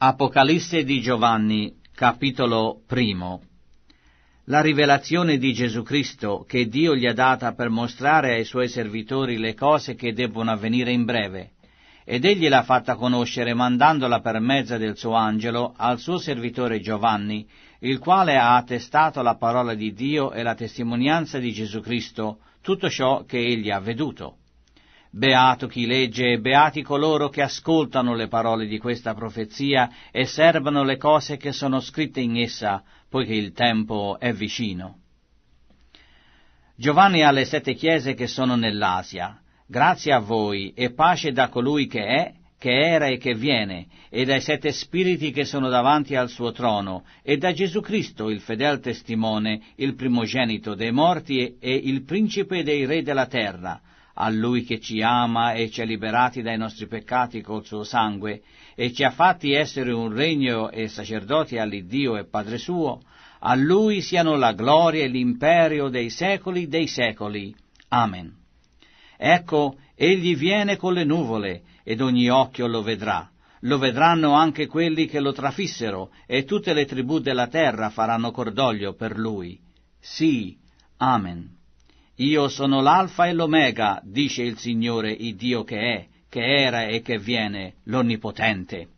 Apocalisse di Giovanni, capitolo primo. La rivelazione di Gesù Cristo che Dio gli ha data per mostrare ai suoi servitori le cose che debbono avvenire in breve, ed egli l'ha fatta conoscere mandandola per mezzo del suo angelo al suo servitore Giovanni, il quale ha attestato la parola di Dio e la testimonianza di Gesù Cristo, tutto ciò che egli ha veduto. Beato chi legge e beati coloro che ascoltano le parole di questa profezia e servano le cose che sono scritte in essa, poiché il tempo è vicino. Giovanni alle sette chiese che sono nell'Asia, grazie a voi e pace da colui che è, che era e che viene, e dai sette spiriti che sono davanti al suo trono, e da Gesù Cristo, il fedel testimone, il primogenito dei morti e il principe dei re della terra, a Lui che ci ama e ci ha liberati dai nostri peccati col suo sangue, e ci ha fatti essere un regno e sacerdoti all'Iddio e Padre suo, a Lui siano la gloria e l'imperio dei secoli dei secoli. Amen. Ecco, Egli viene con le nuvole, ed ogni occhio lo vedrà. Lo vedranno anche quelli che lo trafissero, e tutte le tribù della terra faranno cordoglio per lui. Sì. Amen. Io sono l'alfa e l'omega, dice il Signore, il Dio che è, che era e che viene, l'Onnipotente.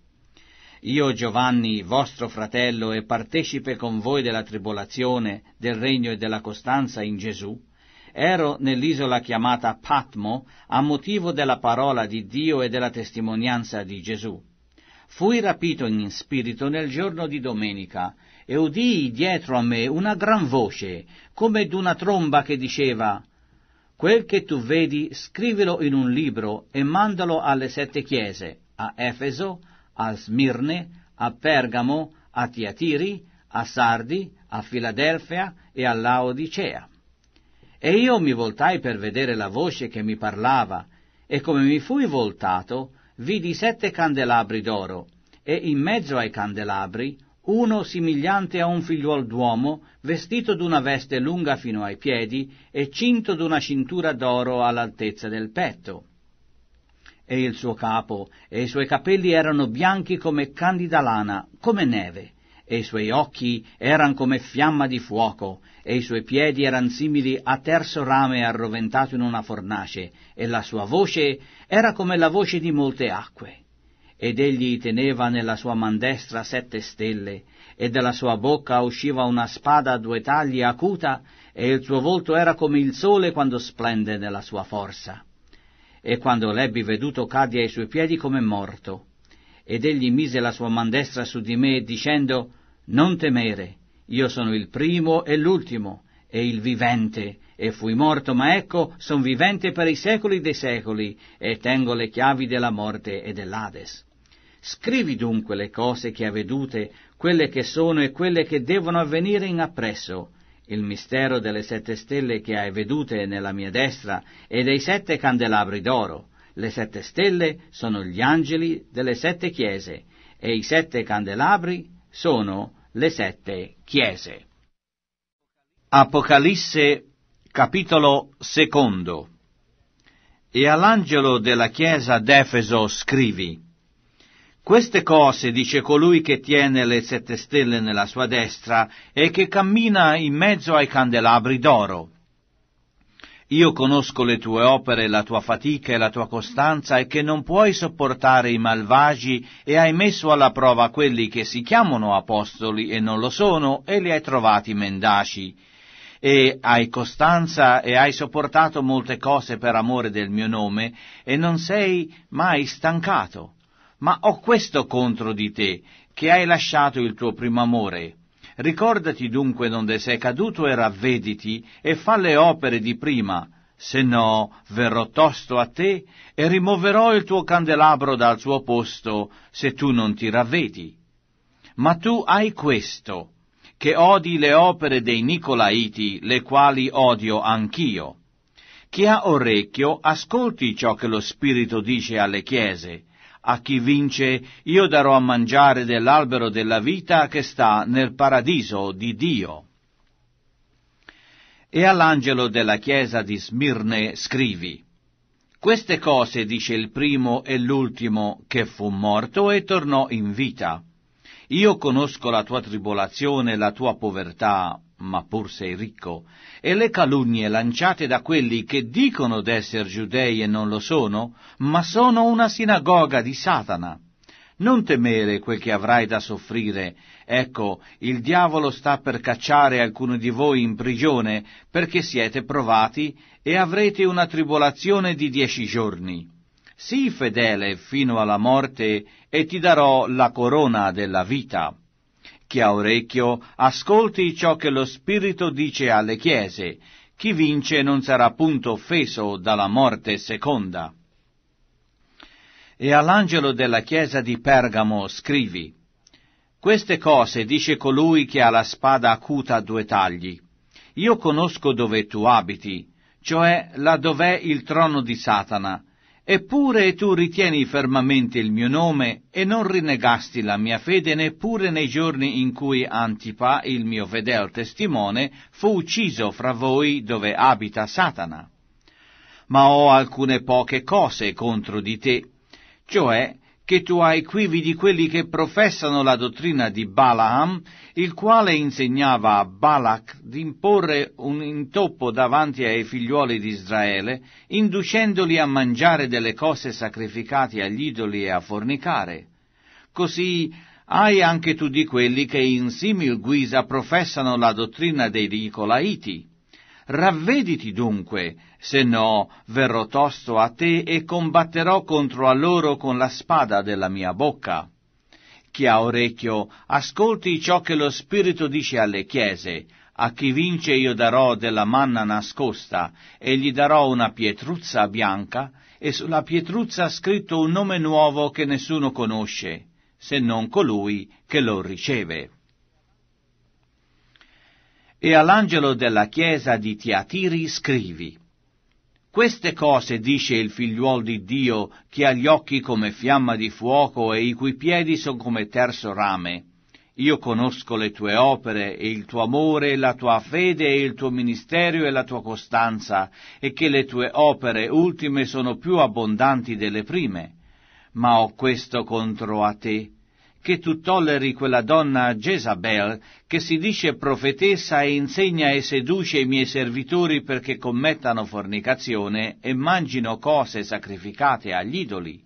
Io Giovanni, vostro fratello e partecipe con voi della tribolazione, del regno e della costanza in Gesù, ero nell'isola chiamata Patmo a motivo della parola di Dio e della testimonianza di Gesù. Fui rapito in spirito nel giorno di domenica, e udii dietro a me una gran voce, come d'una tromba che diceva Quel che tu vedi scrivilo in un libro e mandalo alle sette chiese, a Efeso, a Smirne, a Pergamo, a Tiatiri, a Sardi, a Filadelfia e a Laodicea. E io mi voltai per vedere la voce che mi parlava, e come mi fui voltato, vidi sette candelabri d'oro, e in mezzo ai candelabri uno somigliante a un figliuol d'uomo, vestito d'una veste lunga fino ai piedi e cinto d'una cintura d'oro all'altezza del petto. E il suo capo e i suoi capelli erano bianchi come candida lana, come neve, e i suoi occhi erano come fiamma di fuoco, e i suoi piedi erano simili a terzo rame arroventato in una fornace, e la sua voce era come la voce di molte acque ed egli teneva nella sua man destra sette stelle, e dalla sua bocca usciva una spada a due tagli acuta, e il suo volto era come il sole quando splende nella sua forza. E quando l'ebbi veduto cadde ai suoi piedi come morto. Ed egli mise la sua man destra su di me, dicendo, Non temere, io sono il primo e l'ultimo, e il vivente, e fui morto, ma ecco, son vivente per i secoli dei secoli, e tengo le chiavi della morte e dell'Ades. Scrivi dunque le cose che ha vedute, quelle che sono e quelle che devono avvenire in appresso, il mistero delle sette stelle che hai vedute nella mia destra e dei sette candelabri d'oro. Le sette stelle sono gli angeli delle sette chiese e i sette candelabri sono le sette chiese. Apocalisse capitolo secondo E all'angelo della chiesa d'Efeso scrivi queste cose dice colui che tiene le sette stelle nella sua destra e che cammina in mezzo ai candelabri d'oro. Io conosco le tue opere, la tua fatica e la tua costanza e che non puoi sopportare i malvagi e hai messo alla prova quelli che si chiamano apostoli e non lo sono e li hai trovati mendaci. E hai costanza e hai sopportato molte cose per amore del mio nome e non sei mai stancato. Ma ho questo contro di te, che hai lasciato il tuo primo amore. Ricordati dunque donde sei caduto e ravvediti e fa le opere di prima, se no verrò tosto a te e rimuoverò il tuo candelabro dal suo posto se tu non ti ravvedi. Ma tu hai questo, che odi le opere dei Nicolaiti, le quali odio anch'io. Chi ha orecchio, ascolti ciò che lo Spirito dice alle chiese. A chi vince io darò a mangiare dell'albero della vita che sta nel paradiso di Dio. E all'angelo della chiesa di Smirne scrivi, queste cose dice il primo e l'ultimo che fu morto e tornò in vita. Io conosco la tua tribolazione e la tua povertà, ma pur sei ricco, e le calunnie lanciate da quelli che dicono d'essere giudei e non lo sono, ma sono una sinagoga di Satana. Non temere quel che avrai da soffrire. Ecco, il diavolo sta per cacciare alcuni di voi in prigione, perché siete provati e avrete una tribolazione di dieci giorni. Sii fedele fino alla morte e ti darò la corona della vita. Chi ha orecchio, ascolti ciò che lo Spirito dice alle chiese. Chi vince non sarà punto offeso dalla morte seconda. E all'angelo della chiesa di Pergamo scrivi, Queste cose dice colui che ha la spada acuta a due tagli. Io conosco dove tu abiti, cioè là dov'è il trono di Satana, Eppure tu ritieni fermamente il mio nome e non rinnegasti la mia fede neppure nei giorni in cui Antipa, il mio fedel testimone, fu ucciso fra voi dove abita Satana. Ma ho alcune poche cose contro di te, cioè che tu hai quivi di quelli che professano la dottrina di Balaam, il quale insegnava a Balak di imporre un intoppo davanti ai figliuoli di Israele, inducendoli a mangiare delle cose sacrificate agli idoli e a fornicare. Così hai anche tu di quelli che in simil guisa professano la dottrina dei Ricolaiti. Ravvediti dunque, se no verrò tosto a te e combatterò contro a loro con la spada della mia bocca. Chi ha orecchio, ascolti ciò che lo Spirito dice alle chiese. A chi vince io darò della manna nascosta, e gli darò una pietruzza bianca, e sulla pietruzza scritto un nome nuovo che nessuno conosce, se non colui che lo riceve e all'angelo della chiesa di Tiatiri scrivi. Queste cose dice il figliuol di Dio, che ha gli occhi come fiamma di fuoco e i cui piedi sono come terzo rame. Io conosco le tue opere e il tuo amore e la tua fede e il tuo ministero e la tua costanza, e che le tue opere ultime sono più abbondanti delle prime. Ma ho questo contro a te, che tu tolleri quella donna Jezabel, che si dice profetessa e insegna e seduce i miei servitori perché commettano fornicazione e mangino cose sacrificate agli idoli.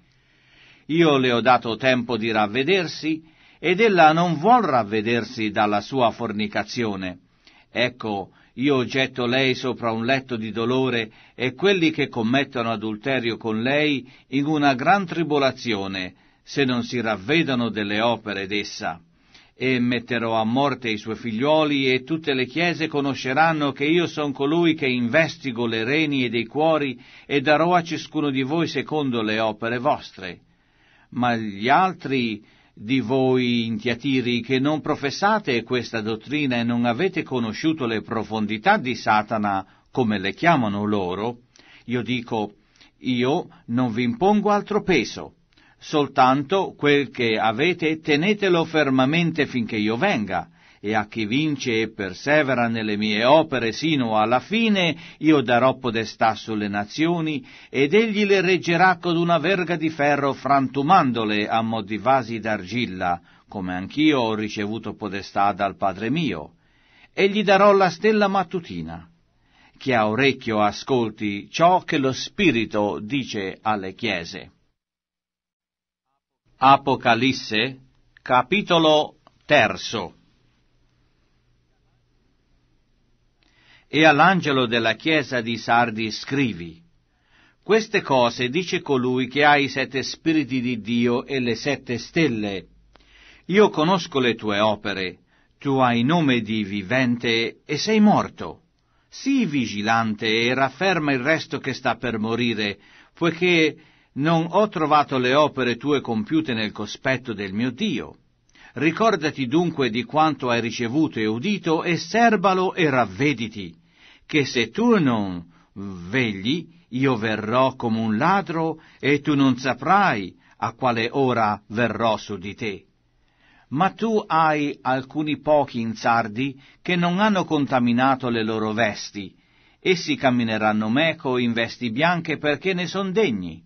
Io le ho dato tempo di ravvedersi, ed ella non vuol ravvedersi dalla sua fornicazione. Ecco, io getto lei sopra un letto di dolore e quelli che commettono adulterio con lei in una gran tribolazione, se non si ravvedono delle opere d'essa. E metterò a morte i suoi figliuoli e tutte le chiese conosceranno che io sono colui che investigo le reni e dei cuori e darò a ciascuno di voi secondo le opere vostre. Ma gli altri di voi intiatiri che non professate questa dottrina e non avete conosciuto le profondità di Satana, come le chiamano loro, io dico, io non vi impongo altro peso Soltanto quel che avete tenetelo fermamente finché io venga, e a chi vince e persevera nelle mie opere sino alla fine, io darò podestà sulle nazioni, ed egli le reggerà con una verga di ferro frantumandole a mo' di vasi d'argilla, come anch'io ho ricevuto podestà dal Padre mio, e gli darò la stella mattutina. Chi ha orecchio ascolti ciò che lo Spirito dice alle chiese. Apocalisse, capitolo terzo. E all'angelo della chiesa di Sardi scrivi, queste cose dice colui che ha i sette spiriti di Dio e le sette stelle. Io conosco le tue opere, tu hai nome di vivente e sei morto. Sii vigilante e rafferma il resto che sta per morire, poiché non ho trovato le opere tue compiute nel cospetto del mio Dio. Ricordati dunque di quanto hai ricevuto e udito, e serbalo e ravvediti, che se tu non vegli, io verrò come un ladro, e tu non saprai a quale ora verrò su di te. Ma tu hai alcuni pochi in sardi che non hanno contaminato le loro vesti, essi cammineranno meco in vesti bianche perché ne son degni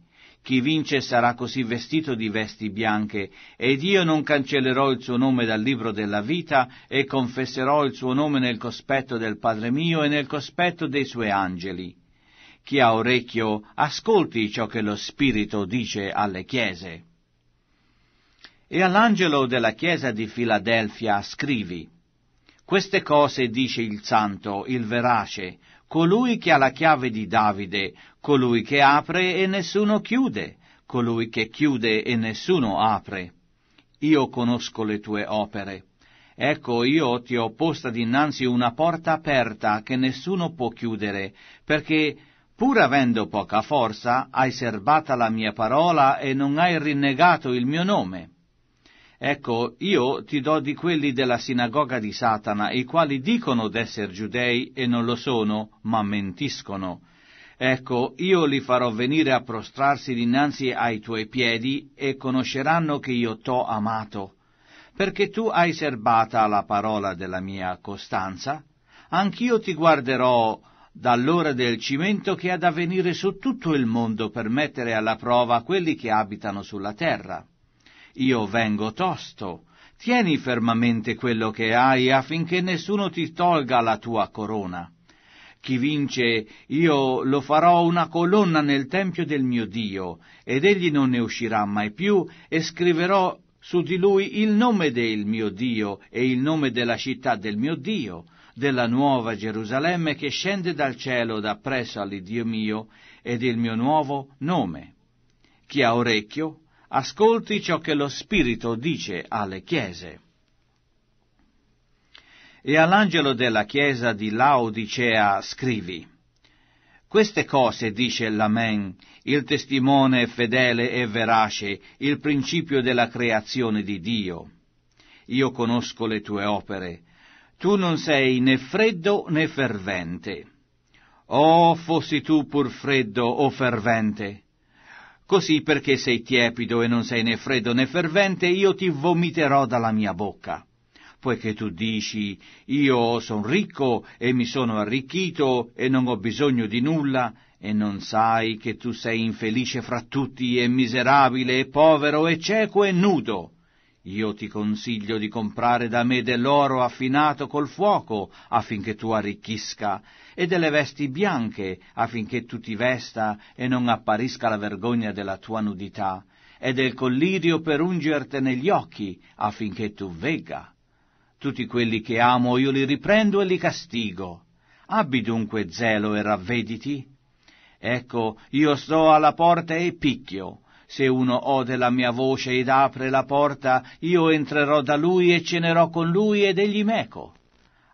chi vince sarà così vestito di vesti bianche, ed io non cancellerò il suo nome dal libro della vita, e confesserò il suo nome nel cospetto del Padre mio e nel cospetto dei suoi angeli. Chi ha orecchio, ascolti ciò che lo Spirito dice alle chiese. E all'angelo della chiesa di Filadelfia scrivi, queste cose dice il santo, il verace, colui che ha la chiave di Davide, colui che apre e nessuno chiude, colui che chiude e nessuno apre. Io conosco le tue opere. Ecco, io ti ho posta dinanzi una porta aperta che nessuno può chiudere, perché, pur avendo poca forza, hai serbata la mia parola e non hai rinnegato il mio nome. Ecco, io ti do di quelli della sinagoga di Satana, i quali dicono d'essere giudei e non lo sono, ma mentiscono. Ecco, io li farò venire a prostrarsi dinanzi ai tuoi piedi e conosceranno che io t'ho amato. Perché tu hai serbata la parola della mia costanza, anch'io ti guarderò dall'ora del cimento che ha da venire su tutto il mondo per mettere alla prova quelli che abitano sulla terra io vengo tosto. Tieni fermamente quello che hai affinché nessuno ti tolga la tua corona. Chi vince, io lo farò una colonna nel tempio del mio Dio, ed egli non ne uscirà mai più, e scriverò su di lui il nome del mio Dio e il nome della città del mio Dio, della nuova Gerusalemme che scende dal cielo da presso all'Iddio mio, ed il mio nuovo nome. Chi ha orecchio, ascolti ciò che lo Spirito dice alle chiese. E all'angelo della chiesa di Laodicea scrivi, queste cose dice l'Amen, il testimone fedele e verace, il principio della creazione di Dio. Io conosco le tue opere. Tu non sei né freddo né fervente. Oh, fossi tu pur freddo o fervente! Così perché sei tiepido e non sei né freddo né fervente, io ti vomiterò dalla mia bocca. Poiché tu dici, io sono ricco e mi sono arricchito e non ho bisogno di nulla, e non sai che tu sei infelice fra tutti e miserabile e povero e cieco e nudo. Io ti consiglio di comprare da me dell'oro affinato col fuoco affinché tu arricchisca, e delle vesti bianche affinché tu ti vesta e non apparisca la vergogna della tua nudità, e del collirio per ungertene negli occhi affinché tu vegga. Tutti quelli che amo io li riprendo e li castigo. Abbi dunque zelo e ravvediti. Ecco, io sto alla porta e picchio. Se uno ode la mia voce ed apre la porta, io entrerò da lui e cenerò con lui ed egli meco.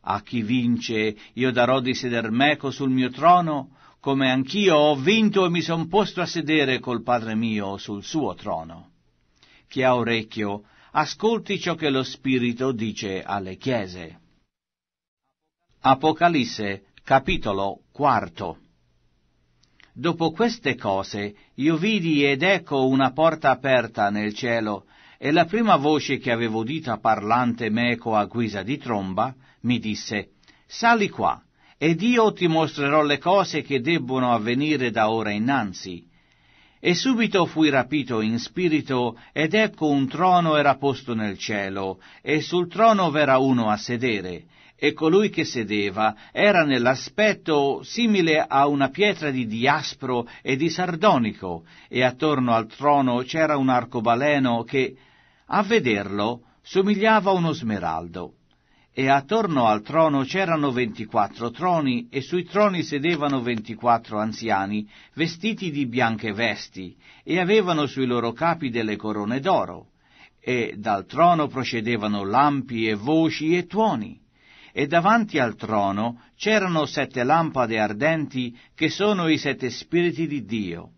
A chi vince io darò di seder meco sul mio trono, come anch'io ho vinto e mi son posto a sedere col Padre mio sul suo trono. Chi ha orecchio, ascolti ciò che lo Spirito dice alle chiese. Apocalisse, capitolo quarto. Dopo queste cose io vidi ed ecco una porta aperta nel cielo, e la prima voce che avevo udita parlante meco a guisa di tromba mi disse Sali qua, ed io ti mostrerò le cose che debbono avvenire da ora innanzi. E subito fui rapito in spirito, ed ecco un trono era posto nel cielo, e sul trono v'era uno a sedere, e colui che sedeva era nell'aspetto simile a una pietra di diaspro e di sardonico, e attorno al trono c'era un arcobaleno che, a vederlo, somigliava a uno smeraldo. E attorno al trono c'erano ventiquattro troni, e sui troni sedevano ventiquattro anziani, vestiti di bianche vesti, e avevano sui loro capi delle corone d'oro. E dal trono procedevano lampi e voci e tuoni e davanti al trono c'erano sette lampade ardenti che sono i sette spiriti di Dio,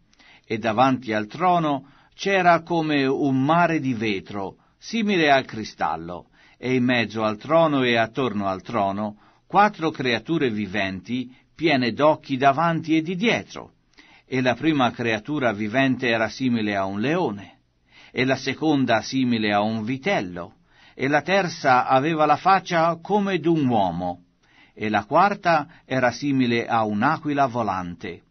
e davanti al trono c'era come un mare di vetro, simile al cristallo, e in mezzo al trono e attorno al trono quattro creature viventi, piene d'occhi davanti e di dietro. E la prima creatura vivente era simile a un leone, e la seconda simile a un vitello, e la terza aveva la faccia come d'un uomo, e la quarta era simile a un'aquila volante.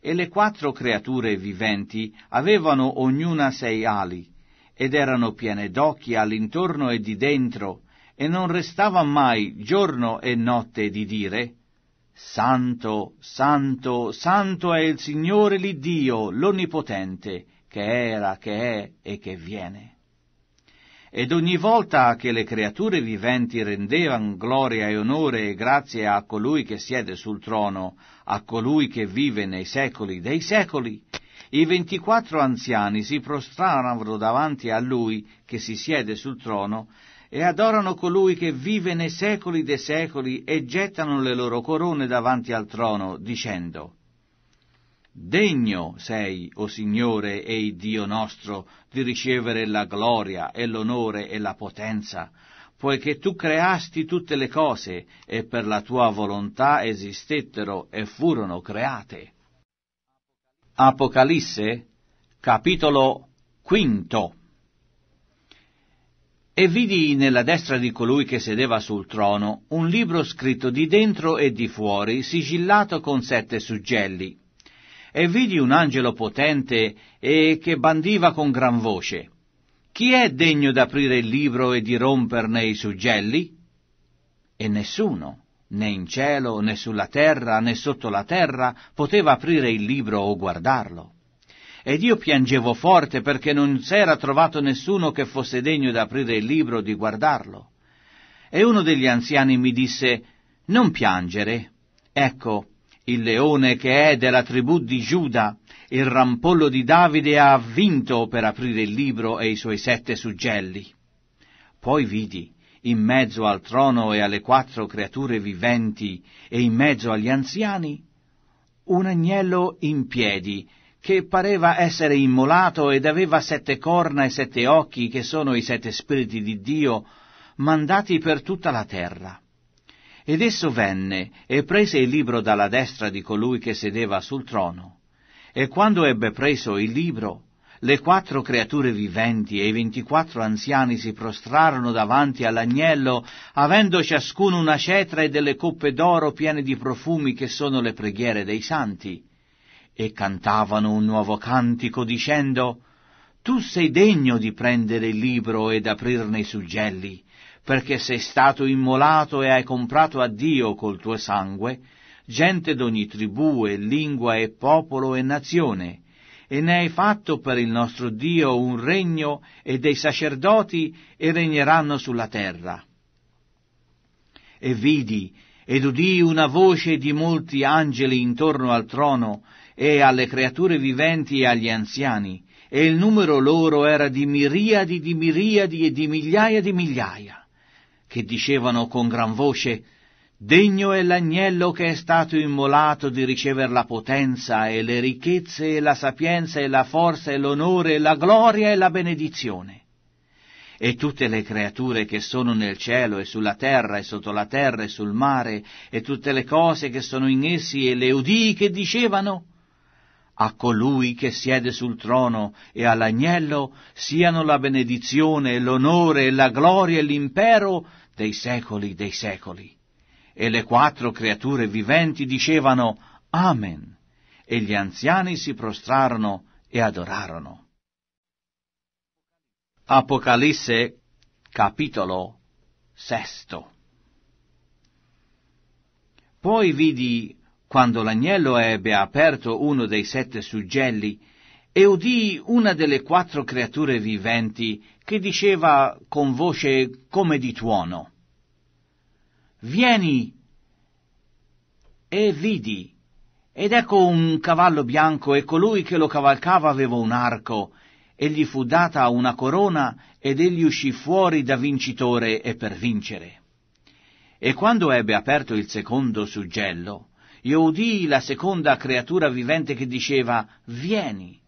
E le quattro creature viventi avevano ognuna sei ali, ed erano piene d'occhi all'intorno e di dentro, e non restava mai giorno e notte di dire Santo, santo, santo è il Signore l'Iddio, l'Onnipotente, che era, che è e che viene ed ogni volta che le creature viventi rendevano gloria e onore e grazie a colui che siede sul trono, a colui che vive nei secoli dei secoli, i ventiquattro anziani si prostrarono davanti a lui che si siede sul trono e adorano colui che vive nei secoli dei secoli e gettano le loro corone davanti al trono, dicendo Degno sei, o oh Signore e Dio nostro, di ricevere la gloria e l'onore e la potenza, poiché tu creasti tutte le cose e per la tua volontà esistettero e furono create. Apocalisse, capitolo quinto. E vidi nella destra di colui che sedeva sul trono un libro scritto di dentro e di fuori, sigillato con sette suggelli e vidi un angelo potente e che bandiva con gran voce. Chi è degno d'aprire il libro e di romperne i suggelli? E nessuno, né in cielo, né sulla terra, né sotto la terra, poteva aprire il libro o guardarlo. Ed io piangevo forte perché non s'era trovato nessuno che fosse degno d'aprire il libro o di guardarlo. E uno degli anziani mi disse, Non piangere. Ecco, il leone che è della tribù di Giuda, il rampollo di Davide ha vinto per aprire il libro e i suoi sette suggelli. Poi vidi, in mezzo al trono e alle quattro creature viventi e in mezzo agli anziani, un agnello in piedi, che pareva essere immolato ed aveva sette corna e sette occhi, che sono i sette spiriti di Dio, mandati per tutta la terra. Ed esso venne e prese il libro dalla destra di colui che sedeva sul trono. E quando ebbe preso il libro, le quattro creature viventi e i ventiquattro anziani si prostrarono davanti all'agnello, avendo ciascuno una cetra e delle coppe d'oro piene di profumi che sono le preghiere dei santi. E cantavano un nuovo cantico dicendo, Tu sei degno di prendere il libro ed aprirne i suggelli, perché sei stato immolato e hai comprato a Dio col tuo sangue gente d'ogni tribù e lingua e popolo e nazione, e ne hai fatto per il nostro Dio un regno e dei sacerdoti e regneranno sulla terra. E vidi ed udì una voce di molti angeli intorno al trono e alle creature viventi e agli anziani, e il numero loro era di miriadi di miriadi e di migliaia di migliaia che dicevano con gran voce Degno è l'agnello che è stato immolato di ricevere la potenza e le ricchezze e la sapienza e la forza e l'onore e la gloria e la benedizione. E tutte le creature che sono nel cielo e sulla terra e sotto la terra e sul mare e tutte le cose che sono in essi e le udii che dicevano a colui che siede sul trono e all'agnello siano la benedizione e l'onore e la gloria e l'impero dei secoli dei secoli. E le quattro creature viventi dicevano Amen, e gli anziani si prostrarono e adorarono. Apocalisse capitolo sesto Poi vidi, quando l'agnello ebbe aperto uno dei sette suggelli, e udii una delle quattro creature viventi che diceva con voce come di tuono, Vieni e vidi, ed ecco un cavallo bianco e colui che lo cavalcava aveva un arco, e gli fu data una corona ed egli uscì fuori da vincitore e per vincere. E quando ebbe aperto il secondo suggello, io udii la seconda creatura vivente che diceva Vieni.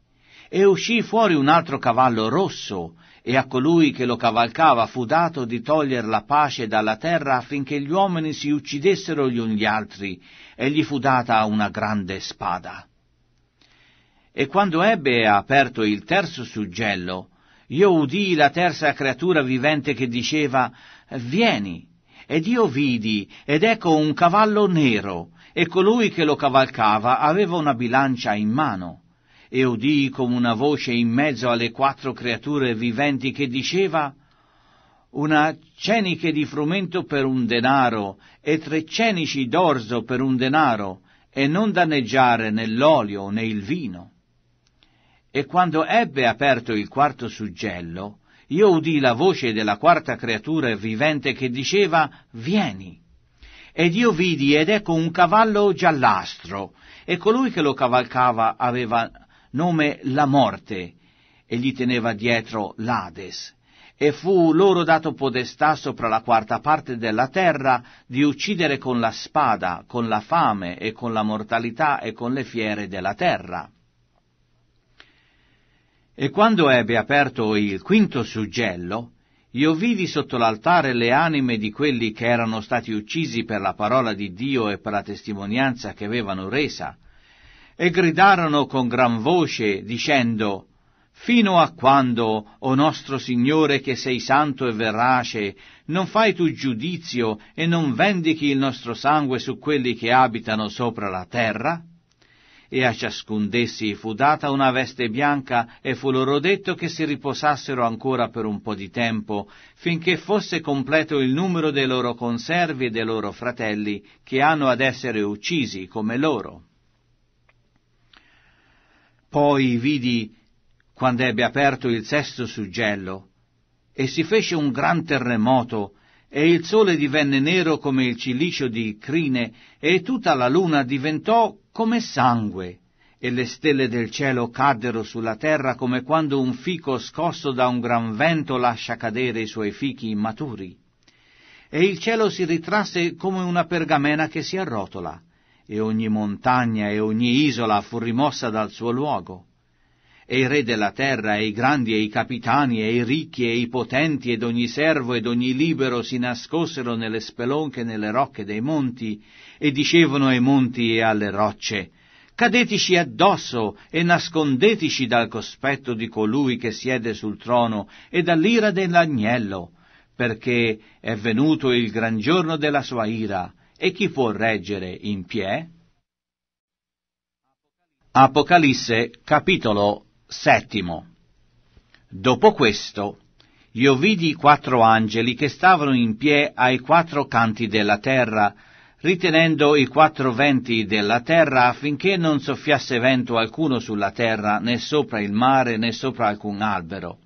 E uscì fuori un altro cavallo rosso, e a colui che lo cavalcava fu dato di togliere la pace dalla terra affinché gli uomini si uccidessero gli uni gli altri, e gli fu data una grande spada. E quando ebbe aperto il terzo suggello, io udii la terza creatura vivente che diceva, Vieni. Ed io vidi, ed ecco un cavallo nero, e colui che lo cavalcava aveva una bilancia in mano e udii come una voce in mezzo alle quattro creature viventi che diceva una ceniche di frumento per un denaro e tre cenici d'orzo per un denaro e non danneggiare né l'olio né il vino. E quando ebbe aperto il quarto suggello, io udii la voce della quarta creatura vivente che diceva Vieni. Ed io vidi ed ecco un cavallo giallastro, e colui che lo cavalcava aveva nome la morte, e gli teneva dietro l'Ades. E fu loro dato podestà sopra la quarta parte della terra di uccidere con la spada, con la fame e con la mortalità e con le fiere della terra. E quando ebbe aperto il quinto suggello, io vidi sotto l'altare le anime di quelli che erano stati uccisi per la parola di Dio e per la testimonianza che avevano resa, e gridarono con gran voce dicendo Fino a quando, o nostro Signore che sei santo e verace, non fai tu giudizio e non vendichi il nostro sangue su quelli che abitano sopra la terra? E a ciascun d'essi fu data una veste bianca e fu loro detto che si riposassero ancora per un po' di tempo, finché fosse completo il numero dei loro conservi e dei loro fratelli che hanno ad essere uccisi come loro. Poi vidi quando ebbe aperto il sesto suggello, e si fece un gran terremoto, e il sole divenne nero come il cilicio di crine, e tutta la luna diventò come sangue, e le stelle del cielo caddero sulla terra come quando un fico scosso da un gran vento lascia cadere i suoi fichi immaturi. E il cielo si ritrasse come una pergamena che si arrotola, e ogni montagna e ogni isola fu rimossa dal suo luogo. E i re della terra, e i grandi, e i capitani, e i ricchi, e i potenti, ed ogni servo ed ogni libero si nascosero nelle spelonche nelle rocche dei monti, e dicevano ai monti e alle rocce, Cadetici addosso e nascondetici dal cospetto di colui che siede sul trono e dall'ira dell'agnello, perché è venuto il gran giorno della sua ira e chi può reggere in pie? Apocalisse capitolo settimo. Dopo questo, io vidi quattro angeli che stavano in pie ai quattro canti della terra, ritenendo i quattro venti della terra affinché non soffiasse vento alcuno sulla terra, né sopra il mare, né sopra alcun albero.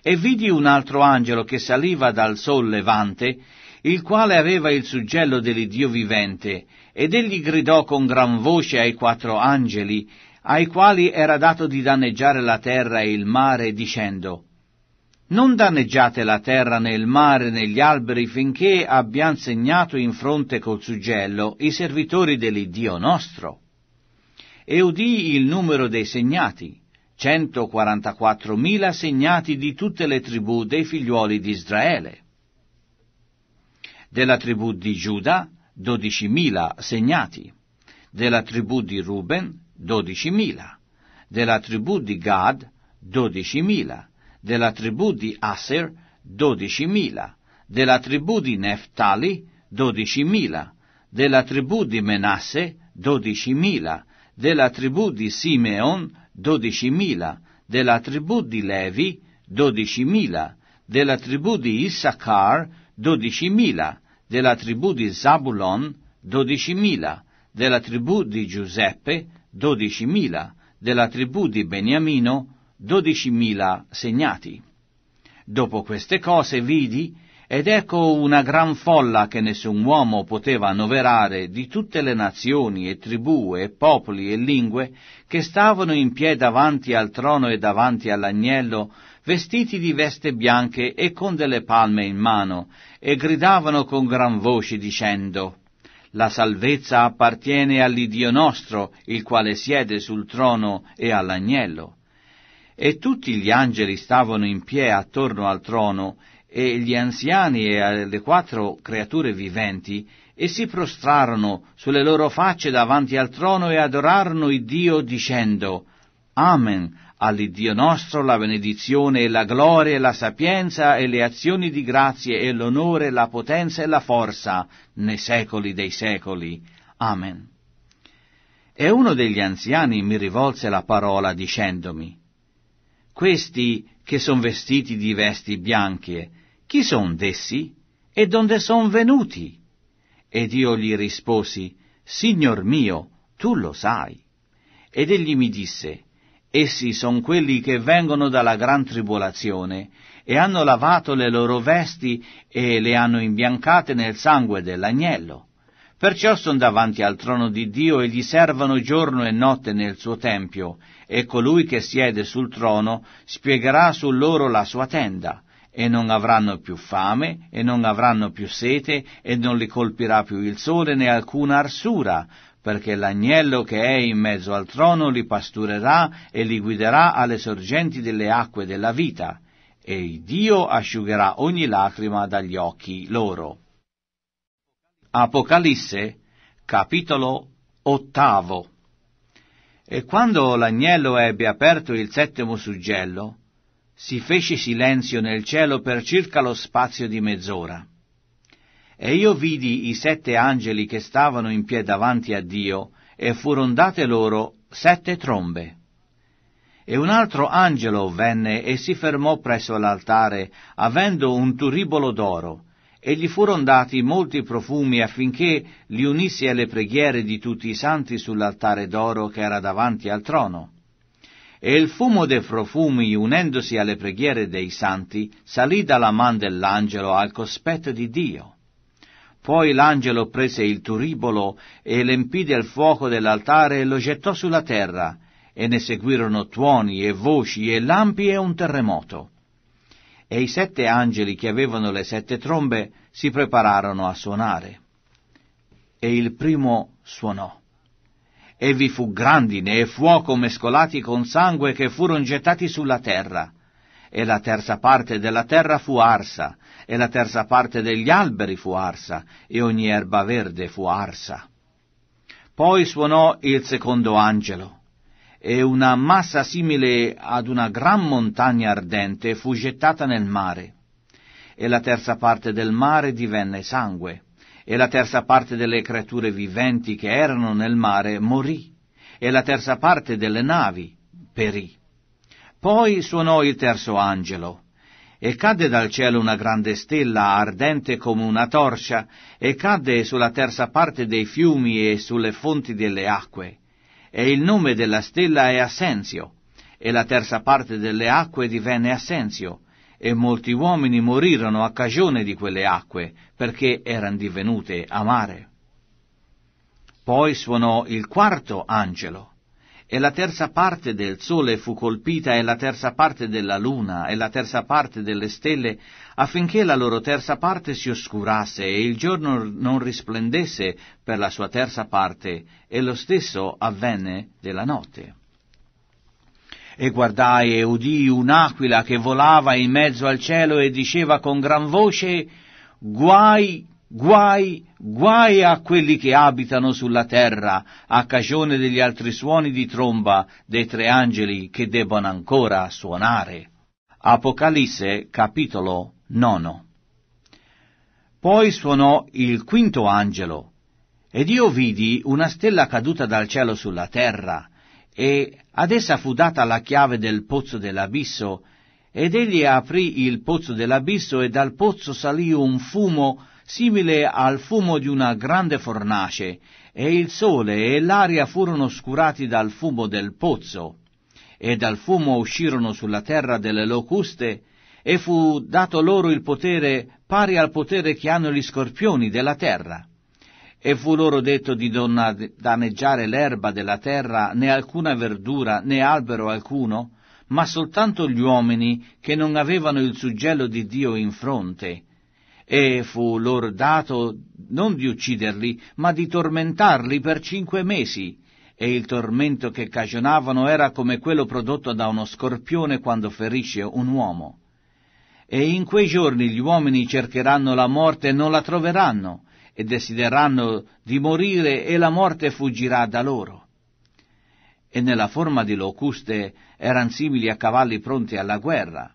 E vidi un altro angelo che saliva dal sol levante, il quale aveva il suggello dell'Iddio vivente, ed egli gridò con gran voce ai quattro angeli, ai quali era dato di danneggiare la terra e il mare, dicendo Non danneggiate la terra né il mare né gli alberi finché abbian segnato in fronte col suggello i servitori dell'Iddio nostro. E udì il numero dei segnati, 144.000 segnati di tutte le tribù dei figliuoli di Israele della tribù di Giuda 12.000 segnati, della tribù di Ruben 12.000, della tribù di Gad 12.000, della tribù di Aser 12.000, della tribù di Neftali 12.000, della tribù di Menasse 12.000, della tribù di Simeon 12.000, della tribù di Levi 12.000, della tribù di Issachar 12.000, della tribù di Zabulon, 12.000, della tribù di Giuseppe, 12.000, della tribù di Beniamino, 12.000 segnati. Dopo queste cose vidi, ed ecco una gran folla che nessun uomo poteva annoverare di tutte le nazioni e tribù e popoli e lingue, che stavano in piedi davanti al trono e davanti all'agnello, vestiti di veste bianche e con delle palme in mano, e gridavano con gran voce dicendo La salvezza appartiene all'Iddio nostro, il quale siede sul trono e all'agnello. E tutti gli angeli stavano in pie attorno al trono, e gli anziani e le quattro creature viventi, e si prostrarono sulle loro facce davanti al trono e adorarono il Dio dicendo Amen, all'Iddio nostro la benedizione e la gloria e la sapienza e le azioni di grazie e l'onore, la potenza e la forza nei secoli dei secoli. Amen. E uno degli anziani mi rivolse la parola dicendomi, Questi che son vestiti di vesti bianche, chi son d'essi e donde son venuti? Ed io gli risposi, Signor mio, tu lo sai. Ed egli mi disse, Essi sono quelli che vengono dalla gran tribolazione e hanno lavato le loro vesti e le hanno imbiancate nel sangue dell'agnello. Perciò sono davanti al trono di Dio e gli servono giorno e notte nel suo tempio, e colui che siede sul trono spiegherà su loro la sua tenda, e non avranno più fame, e non avranno più sete, e non li colpirà più il sole né alcuna arsura, perché l'agnello che è in mezzo al trono li pasturerà e li guiderà alle sorgenti delle acque della vita, e Dio asciugherà ogni lacrima dagli occhi loro. Apocalisse, capitolo ottavo. E quando l'agnello ebbe aperto il settimo suggello, si fece silenzio nel cielo per circa lo spazio di mezz'ora. E io vidi i sette angeli che stavano in pie davanti a Dio, e furon date loro sette trombe. E un altro angelo venne e si fermò presso l'altare, avendo un turibolo d'oro, e gli furon dati molti profumi affinché li unisse alle preghiere di tutti i santi sull'altare d'oro che era davanti al trono. E il fumo dei profumi, unendosi alle preghiere dei santi, salì dalla man dell'angelo al cospetto di Dio. Poi l'angelo prese il turibolo e l'empì del fuoco dell'altare e lo gettò sulla terra, e ne seguirono tuoni e voci e lampi e un terremoto. E i sette angeli che avevano le sette trombe si prepararono a suonare. E il primo suonò. E vi fu grandine e fuoco mescolati con sangue che furono gettati sulla terra e la terza parte della terra fu arsa, e la terza parte degli alberi fu arsa, e ogni erba verde fu arsa. Poi suonò il secondo angelo, e una massa simile ad una gran montagna ardente fu gettata nel mare, e la terza parte del mare divenne sangue, e la terza parte delle creature viventi che erano nel mare morì, e la terza parte delle navi perì poi suonò il terzo angelo, e cadde dal cielo una grande stella ardente come una torcia, e cadde sulla terza parte dei fiumi e sulle fonti delle acque. E il nome della stella è Assenzio, e la terza parte delle acque divenne Assenzio, e molti uomini morirono a cagione di quelle acque, perché erano divenute amare. Poi suonò il quarto angelo e la terza parte del sole fu colpita e la terza parte della luna e la terza parte delle stelle, affinché la loro terza parte si oscurasse e il giorno non risplendesse per la sua terza parte, e lo stesso avvenne della notte. E guardai e udii un'aquila che volava in mezzo al cielo e diceva con gran voce, Guai Guai, guai a quelli che abitano sulla terra, a cagione degli altri suoni di tromba dei tre angeli che debbono ancora suonare. Apocalisse capitolo 9 Poi suonò il quinto angelo, ed io vidi una stella caduta dal cielo sulla terra, e ad essa fu data la chiave del pozzo dell'abisso, ed egli aprì il pozzo dell'abisso e dal pozzo salì un fumo simile al fumo di una grande fornace, e il sole e l'aria furono oscurati dal fumo del pozzo, e dal fumo uscirono sulla terra delle locuste, e fu dato loro il potere pari al potere che hanno gli scorpioni della terra. E fu loro detto di non danneggiare l'erba della terra, né alcuna verdura, né albero alcuno, ma soltanto gli uomini che non avevano il suggello di Dio in fronte, e fu loro dato non di ucciderli, ma di tormentarli per cinque mesi, e il tormento che cagionavano era come quello prodotto da uno scorpione quando ferisce un uomo. E in quei giorni gli uomini cercheranno la morte e non la troveranno, e desideranno di morire e la morte fuggirà da loro. E nella forma di locuste eran simili a cavalli pronti alla guerra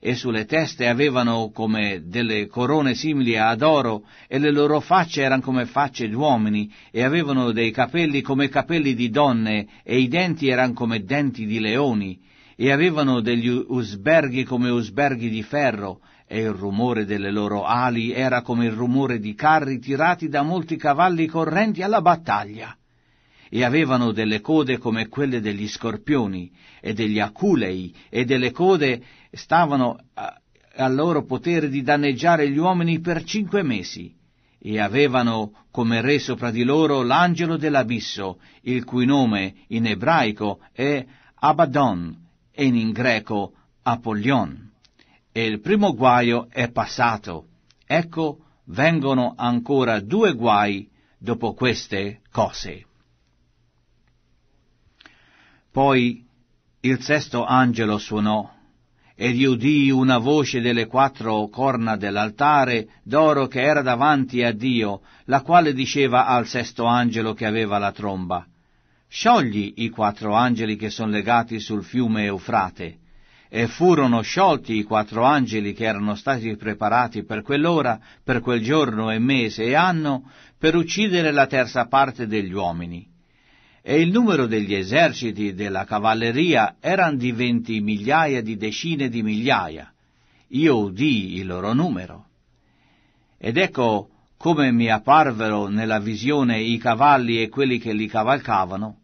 e sulle teste avevano come delle corone simili ad oro e le loro facce erano come facce d'uomini e avevano dei capelli come capelli di donne e i denti erano come denti di leoni e avevano degli usberghi come usberghi di ferro e il rumore delle loro ali era come il rumore di carri tirati da molti cavalli correnti alla battaglia e avevano delle code come quelle degli scorpioni e degli aculei e delle code stavano al loro potere di danneggiare gli uomini per cinque mesi, e avevano come re sopra di loro l'angelo dell'abisso, il cui nome in ebraico è Abaddon e in greco Apollion. E il primo guaio è passato. Ecco, vengono ancora due guai dopo queste cose. Poi il sesto angelo suonò ed io udii una voce delle quattro corna dell'altare d'oro che era davanti a Dio, la quale diceva al sesto angelo che aveva la tromba, sciogli i quattro angeli che sono legati sul fiume Eufrate. E furono sciolti i quattro angeli che erano stati preparati per quell'ora, per quel giorno e mese e anno, per uccidere la terza parte degli uomini e il numero degli eserciti della cavalleria erano di venti migliaia di decine di migliaia. Io udii il loro numero. Ed ecco come mi apparvero nella visione i cavalli e quelli che li cavalcavano.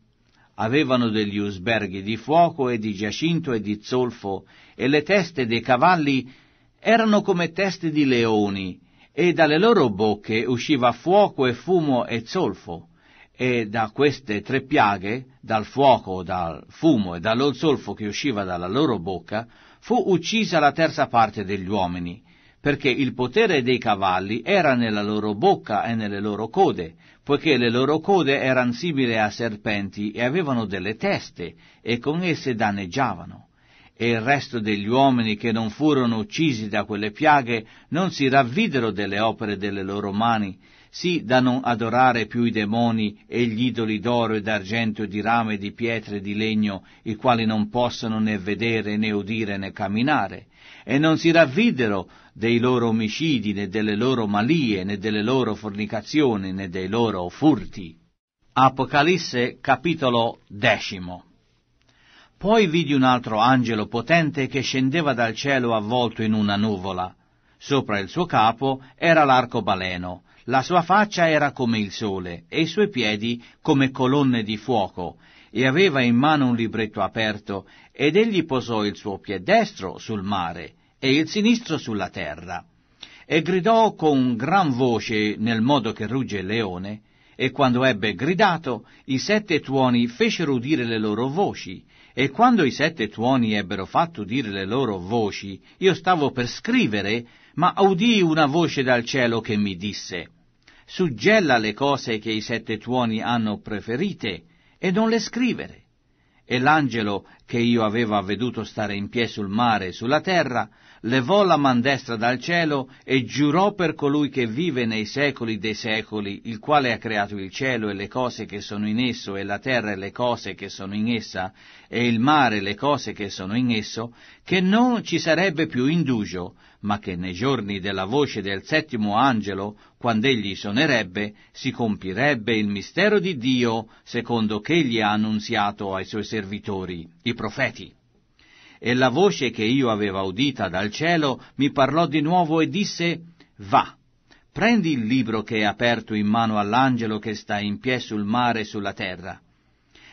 Avevano degli usberghi di fuoco e di giacinto e di zolfo, e le teste dei cavalli erano come teste di leoni, e dalle loro bocche usciva fuoco e fumo e zolfo e da queste tre piaghe, dal fuoco, dal fumo e dallo zolfo che usciva dalla loro bocca, fu uccisa la terza parte degli uomini, perché il potere dei cavalli era nella loro bocca e nelle loro code, poiché le loro code erano simili a serpenti e avevano delle teste, e con esse danneggiavano. E il resto degli uomini che non furono uccisi da quelle piaghe non si ravvidero delle opere delle loro mani, sì da non adorare più i demoni e gli idoli d'oro e d'argento, e di rame, e di pietre, e di legno, i quali non possono né vedere né udire né camminare, e non si ravvidero dei loro omicidi, né delle loro malie, né delle loro fornicazioni, né dei loro furti. Apocalisse capitolo decimo. Poi vidi un altro angelo potente che scendeva dal cielo avvolto in una nuvola. Sopra il suo capo era l'arcobaleno, la sua faccia era come il sole e i suoi piedi come colonne di fuoco, e aveva in mano un libretto aperto, ed egli posò il suo piede destro sul mare e il sinistro sulla terra. E gridò con gran voce nel modo che rugge il leone, e quando ebbe gridato, i sette tuoni fecero udire le loro voci, e quando i sette tuoni ebbero fatto udire le loro voci, io stavo per scrivere, ma udii una voce dal cielo che mi disse, Suggella le cose che i sette tuoni hanno preferite e non le scrivere. E l'angelo, che io aveva veduto stare in piedi sul mare e sulla terra, levò la man destra dal cielo e giurò per colui che vive nei secoli dei secoli, il quale ha creato il cielo e le cose che sono in esso, e la terra e le cose che sono in essa, e il mare e le cose che sono in esso, che non ci sarebbe più indugio, ma che nei giorni della voce del settimo angelo, quando egli suonerebbe, si compirebbe il mistero di Dio secondo che egli ha annunziato ai suoi servitori, i profeti. E la voce che io aveva udita dal cielo mi parlò di nuovo e disse, Va, prendi il libro che è aperto in mano all'angelo che sta in piè sul mare e sulla terra.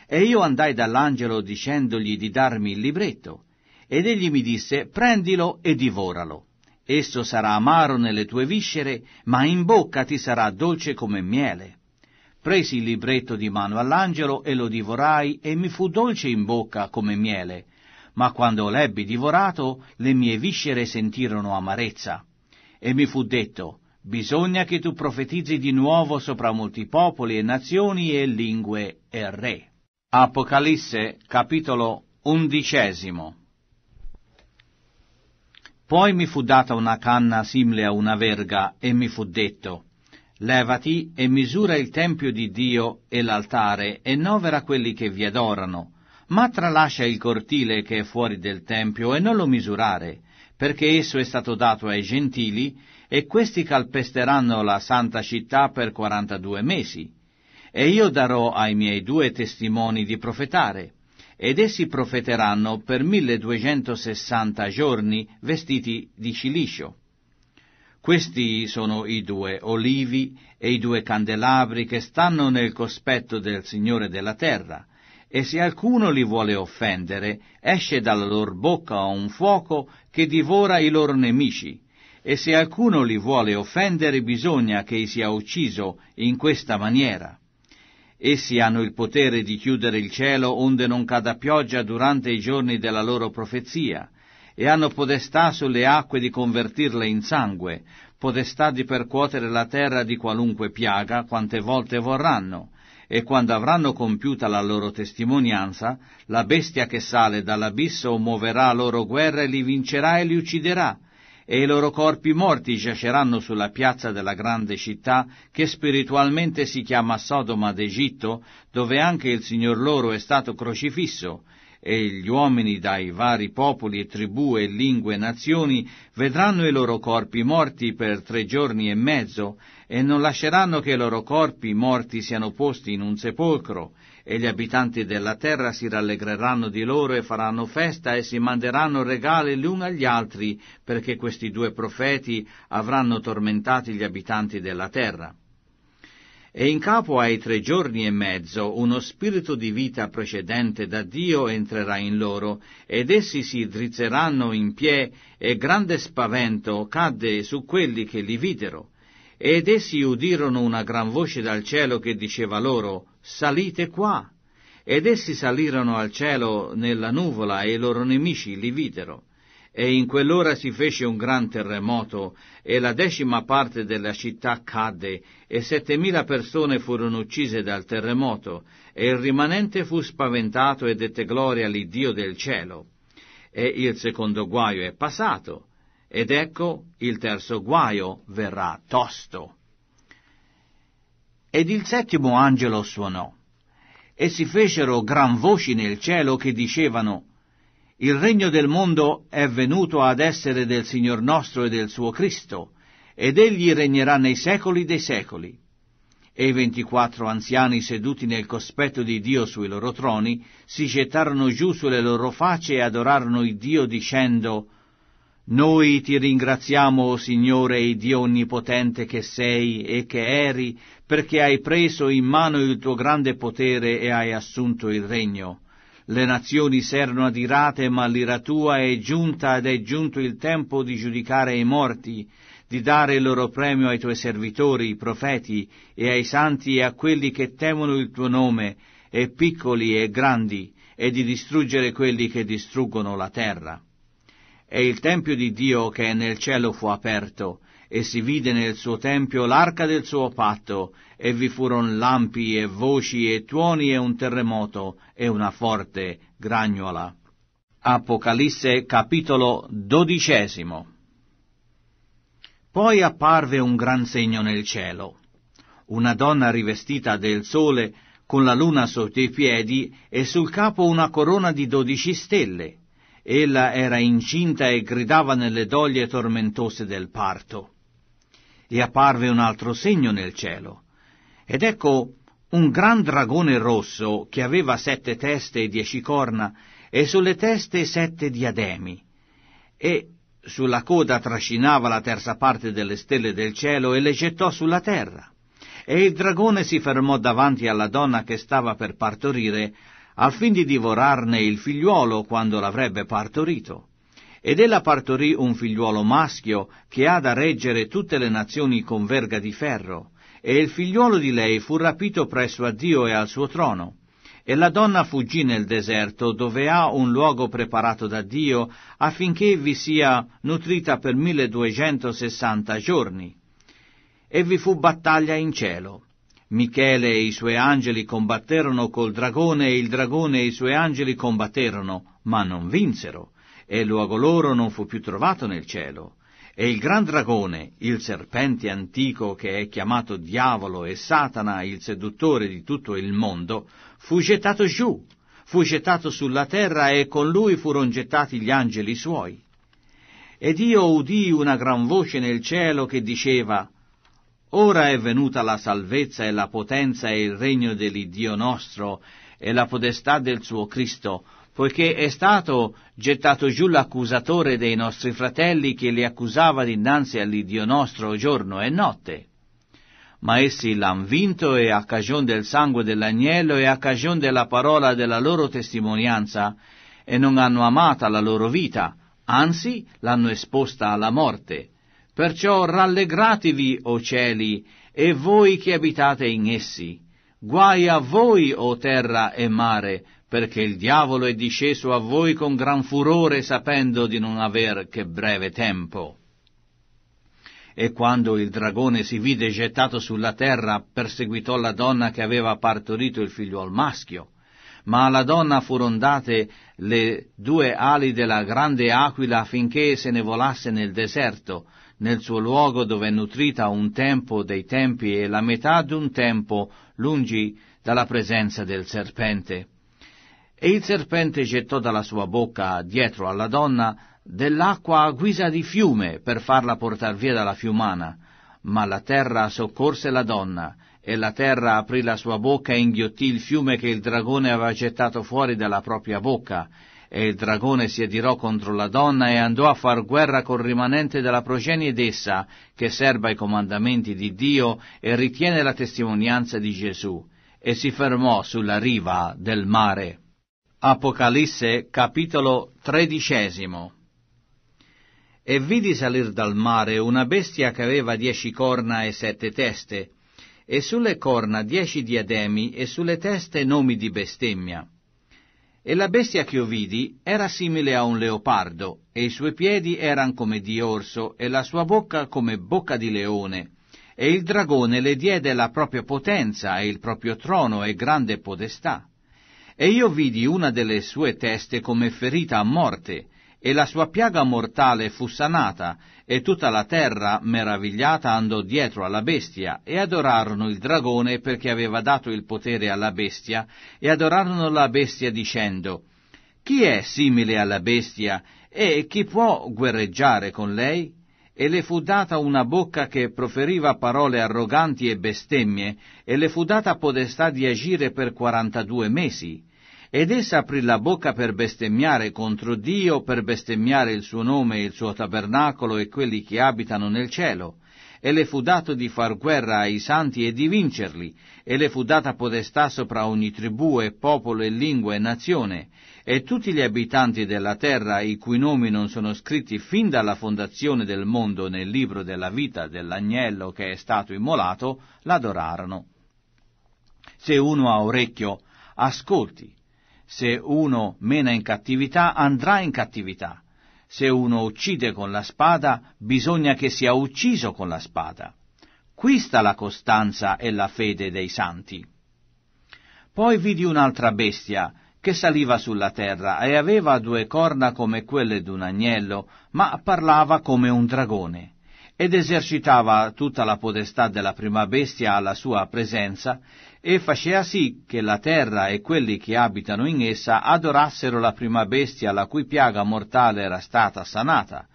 E io andai dall'angelo dicendogli di darmi il libretto, ed egli mi disse, prendilo e divoralo. Esso sarà amaro nelle tue viscere, ma in bocca ti sarà dolce come miele. Presi il libretto di mano all'angelo e lo divorai e mi fu dolce in bocca come miele, ma quando l'ebbi divorato le mie viscere sentirono amarezza. E mi fu detto, bisogna che tu profetizzi di nuovo sopra molti popoli e nazioni e lingue e re. Apocalisse capitolo undicesimo poi mi fu data una canna simile a una verga e mi fu detto, Levati e misura il tempio di Dio e l'altare e novera quelli che vi adorano, ma tralascia il cortile che è fuori del tempio e non lo misurare, perché esso è stato dato ai gentili e questi calpesteranno la santa città per quarantadue mesi. E io darò ai miei due testimoni di profetare, ed essi profeteranno per 1260 giorni vestiti di ciliscio. Questi sono i due olivi e i due candelabri che stanno nel cospetto del Signore della terra, e se alcuno li vuole offendere, esce dalla loro bocca un fuoco che divora i loro nemici, e se alcuno li vuole offendere bisogna che sia ucciso in questa maniera. Essi hanno il potere di chiudere il cielo onde non cada pioggia durante i giorni della loro profezia, e hanno podestà sulle acque di convertirle in sangue, podestà di percuotere la terra di qualunque piaga quante volte vorranno, e quando avranno compiuta la loro testimonianza, la bestia che sale dall'abisso muoverà loro guerra e li vincerà e li ucciderà, e i loro corpi morti giaceranno sulla piazza della grande città che spiritualmente si chiama Sodoma d'Egitto, dove anche il Signor loro è stato crocifisso, e gli uomini dai vari popoli e tribù e lingue e nazioni vedranno i loro corpi morti per tre giorni e mezzo, e non lasceranno che i loro corpi morti siano posti in un sepolcro, e gli abitanti della terra si rallegreranno di loro e faranno festa e si manderanno regali l'un agli altri, perché questi due profeti avranno tormentati gli abitanti della terra. E in capo ai tre giorni e mezzo uno spirito di vita precedente da Dio entrerà in loro, ed essi si drizzeranno in pie, e grande spavento cadde su quelli che li videro. Ed essi udirono una gran voce dal cielo che diceva loro, salite qua. Ed essi salirono al cielo nella nuvola e i loro nemici li videro. E in quell'ora si fece un gran terremoto, e la decima parte della città cadde, e settemila persone furono uccise dal terremoto, e il rimanente fu spaventato e dette gloria all'Iddio del cielo. E il secondo guaio è passato, ed ecco il terzo guaio verrà tosto. Ed il settimo angelo suonò, e si fecero gran voci nel cielo che dicevano, il regno del mondo è venuto ad essere del Signor nostro e del suo Cristo, ed egli regnerà nei secoli dei secoli. E i ventiquattro anziani seduti nel cospetto di Dio sui loro troni si gettarono giù sulle loro facce e adorarono il Dio dicendo Noi ti ringraziamo, o Signore, il Dio Onnipotente che sei e che eri, perché hai preso in mano il tuo grande potere e hai assunto il regno. Le nazioni s'erano adirate, ma l'ira tua è giunta ed è giunto il tempo di giudicare i morti, di dare il loro premio ai tuoi servitori, i profeti, e ai santi e a quelli che temono il tuo nome, e piccoli e grandi, e di distruggere quelli che distruggono la terra. E il Tempio di Dio che è nel cielo fu aperto, e si vide nel suo tempio l'arca del suo patto, e vi furono lampi e voci e tuoni e un terremoto e una forte gragnuola. Apocalisse capitolo dodicesimo Poi apparve un gran segno nel cielo, una donna rivestita del sole, con la luna sotto i piedi e sul capo una corona di dodici stelle. Ella era incinta e gridava nelle doglie tormentose del parto e apparve un altro segno nel cielo. Ed ecco un gran dragone rosso che aveva sette teste e dieci corna, e sulle teste sette diademi. E sulla coda trascinava la terza parte delle stelle del cielo e le gettò sulla terra. E il dragone si fermò davanti alla donna che stava per partorire, al fin di divorarne il figliuolo quando l'avrebbe partorito. Ed ella partorì un figliuolo maschio che ha da reggere tutte le nazioni con verga di ferro. E il figliuolo di lei fu rapito presso a Dio e al suo trono. E la donna fuggì nel deserto dove ha un luogo preparato da Dio affinché vi sia nutrita per 1260 giorni. E vi fu battaglia in cielo. Michele e i suoi angeli combatterono col dragone e il dragone e i suoi angeli combatterono, ma non vinsero, e il luogo loro non fu più trovato nel cielo. E il gran dragone, il serpente antico che è chiamato diavolo e Satana, il seduttore di tutto il mondo, fu gettato giù, fu gettato sulla terra e con lui furono gettati gli angeli suoi. Ed io udii una gran voce nel cielo che diceva, Ora è venuta la salvezza e la potenza e il regno dell'Iddio nostro e la podestà del suo Cristo, poiché è stato gettato giù l'accusatore dei nostri fratelli che li accusava dinanzi all'Iddio nostro giorno e notte. Ma essi l'han vinto e a cagion del sangue dell'agnello e a cagion della parola della loro testimonianza, e non hanno amata la loro vita, anzi l'hanno esposta alla morte. Perciò rallegratevi, o cieli, e voi che abitate in essi. Guai a voi, o terra e mare, perché il diavolo è disceso a voi con gran furore sapendo di non aver che breve tempo. E quando il dragone si vide gettato sulla terra, perseguitò la donna che aveva partorito il figliuol maschio. Ma alla donna furono date le due ali della grande aquila affinché se ne volasse nel deserto, nel suo luogo dove è nutrita un tempo dei tempi e la metà d'un tempo lungi dalla presenza del serpente e il serpente gettò dalla sua bocca dietro alla donna dell'acqua a guisa di fiume per farla portar via dalla fiumana. Ma la terra soccorse la donna, e la terra aprì la sua bocca e inghiottì il fiume che il dragone aveva gettato fuori dalla propria bocca. E il dragone si adirò contro la donna e andò a far guerra col rimanente della progenie d'essa, che serba i comandamenti di Dio e ritiene la testimonianza di Gesù, e si fermò sulla riva del mare. Apocalisse capitolo tredicesimo E vidi salir dal mare una bestia che aveva dieci corna e sette teste, e sulle corna dieci diademi e sulle teste nomi di bestemmia. E la bestia che io vidi era simile a un leopardo, e i suoi piedi erano come di orso, e la sua bocca come bocca di leone. E il dragone le diede la propria potenza e il proprio trono e grande podestà e io vidi una delle sue teste come ferita a morte, e la sua piaga mortale fu sanata, e tutta la terra, meravigliata, andò dietro alla bestia, e adorarono il dragone perché aveva dato il potere alla bestia, e adorarono la bestia dicendo, Chi è simile alla bestia, e chi può guerreggiare con lei? E le fu data una bocca che proferiva parole arroganti e bestemmie, e le fu data podestà di agire per quarantadue mesi, ed essa aprì la bocca per bestemmiare contro Dio, per bestemmiare il suo nome e il suo tabernacolo e quelli che abitano nel cielo. E le fu dato di far guerra ai santi e di vincerli, e le fu data potestà sopra ogni tribù e popolo e lingua e nazione, e tutti gli abitanti della terra, i cui nomi non sono scritti fin dalla fondazione del mondo nel libro della vita dell'agnello che è stato immolato, l'adorarono. Se uno ha orecchio, ascolti. Se uno mena in cattività, andrà in cattività. Se uno uccide con la spada, bisogna che sia ucciso con la spada. Qui sta la costanza e la fede dei santi. Poi vidi un'altra bestia, che saliva sulla terra e aveva due corna come quelle d'un agnello, ma parlava come un dragone, ed esercitava tutta la podestà della prima bestia alla sua presenza, e facea sì che la terra e quelli che abitano in essa adorassero la prima bestia la cui piaga mortale era stata sanata,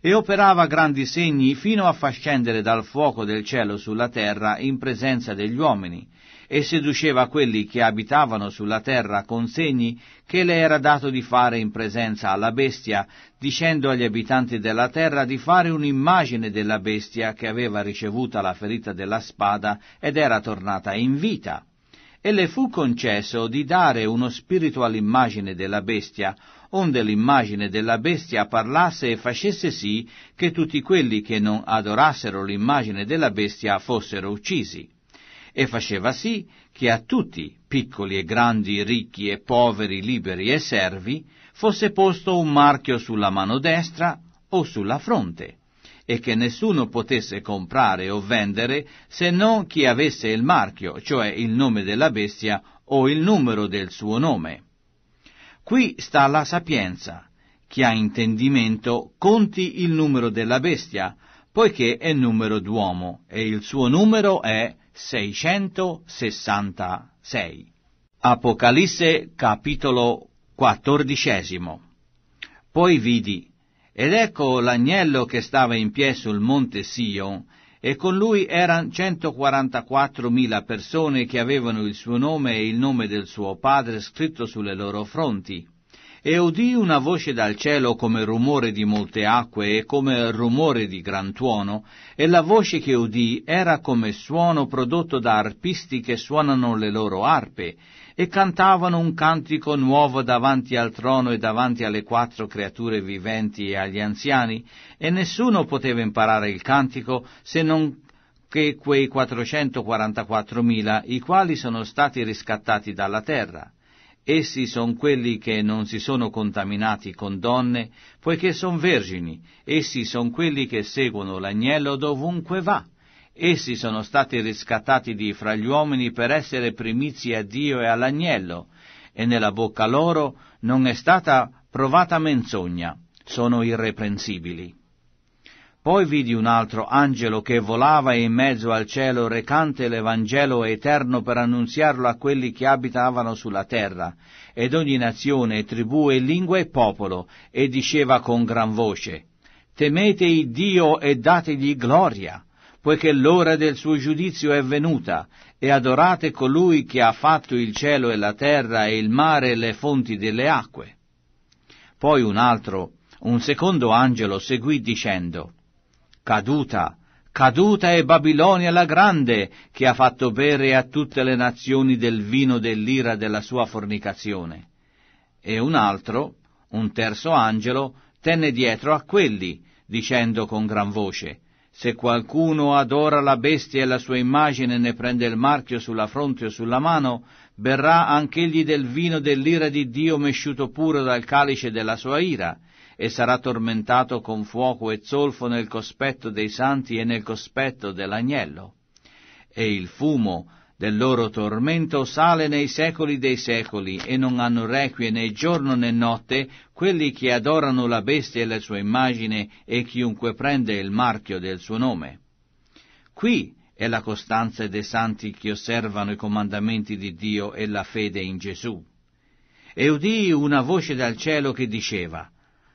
e operava grandi segni fino a far scendere dal fuoco del cielo sulla terra in presenza degli uomini, e seduceva quelli che abitavano sulla terra con segni che le era dato di fare in presenza alla bestia, dicendo agli abitanti della terra di fare un'immagine della bestia che aveva ricevuta la ferita della spada ed era tornata in vita. E le fu concesso di dare uno spirito all'immagine della bestia, onde l'immagine della bestia parlasse e facesse sì che tutti quelli che non adorassero l'immagine della bestia fossero uccisi e faceva sì che a tutti, piccoli e grandi, ricchi e poveri, liberi e servi, fosse posto un marchio sulla mano destra o sulla fronte, e che nessuno potesse comprare o vendere se non chi avesse il marchio, cioè il nome della bestia o il numero del suo nome. Qui sta la sapienza. Chi ha intendimento conti il numero della bestia, poiché è numero d'uomo, e il suo numero è 666. Apocalisse capitolo quattordicesimo. Poi vidi, ed ecco l'agnello che stava in piè sul monte Sion, e con lui eran 144.000 persone che avevano il suo nome e il nome del suo padre scritto sulle loro fronti e udì una voce dal cielo come rumore di molte acque e come rumore di gran tuono, e la voce che udì era come suono prodotto da arpisti che suonano le loro arpe, e cantavano un cantico nuovo davanti al trono e davanti alle quattro creature viventi e agli anziani, e nessuno poteva imparare il cantico se non che quei 444.000 i quali sono stati riscattati dalla terra Essi sono quelli che non si sono contaminati con donne, poiché sono vergini. Essi sono quelli che seguono l'agnello dovunque va. Essi sono stati riscattati di fra gli uomini per essere primizi a Dio e all'agnello, e nella bocca loro non è stata provata menzogna. Sono irreprensibili. Poi vidi un altro angelo che volava in mezzo al cielo recante l'Evangelo eterno per annunziarlo a quelli che abitavano sulla terra, ed ogni nazione, tribù e lingua e popolo, e diceva con gran voce, Temete il Dio e dategli gloria, poiché l'ora del suo giudizio è venuta, e adorate colui che ha fatto il cielo e la terra e il mare e le fonti delle acque. Poi un altro, un secondo angelo seguì dicendo, Caduta, caduta è Babilonia la grande, che ha fatto bere a tutte le nazioni del vino dell'ira della sua fornicazione. E un altro, un terzo angelo, tenne dietro a quelli, dicendo con gran voce, se qualcuno adora la bestia e la sua immagine e ne prende il marchio sulla fronte o sulla mano, berrà anch'egli del vino dell'ira di Dio mesciuto puro dal calice della sua ira, e sarà tormentato con fuoco e zolfo nel cospetto dei santi e nel cospetto dell'agnello. E il fumo del loro tormento sale nei secoli dei secoli, e non hanno requie né giorno né notte quelli che adorano la bestia e la sua immagine, e chiunque prende il marchio del suo nome. Qui è la costanza dei santi che osservano i comandamenti di Dio e la fede in Gesù. E udii una voce dal cielo che diceva,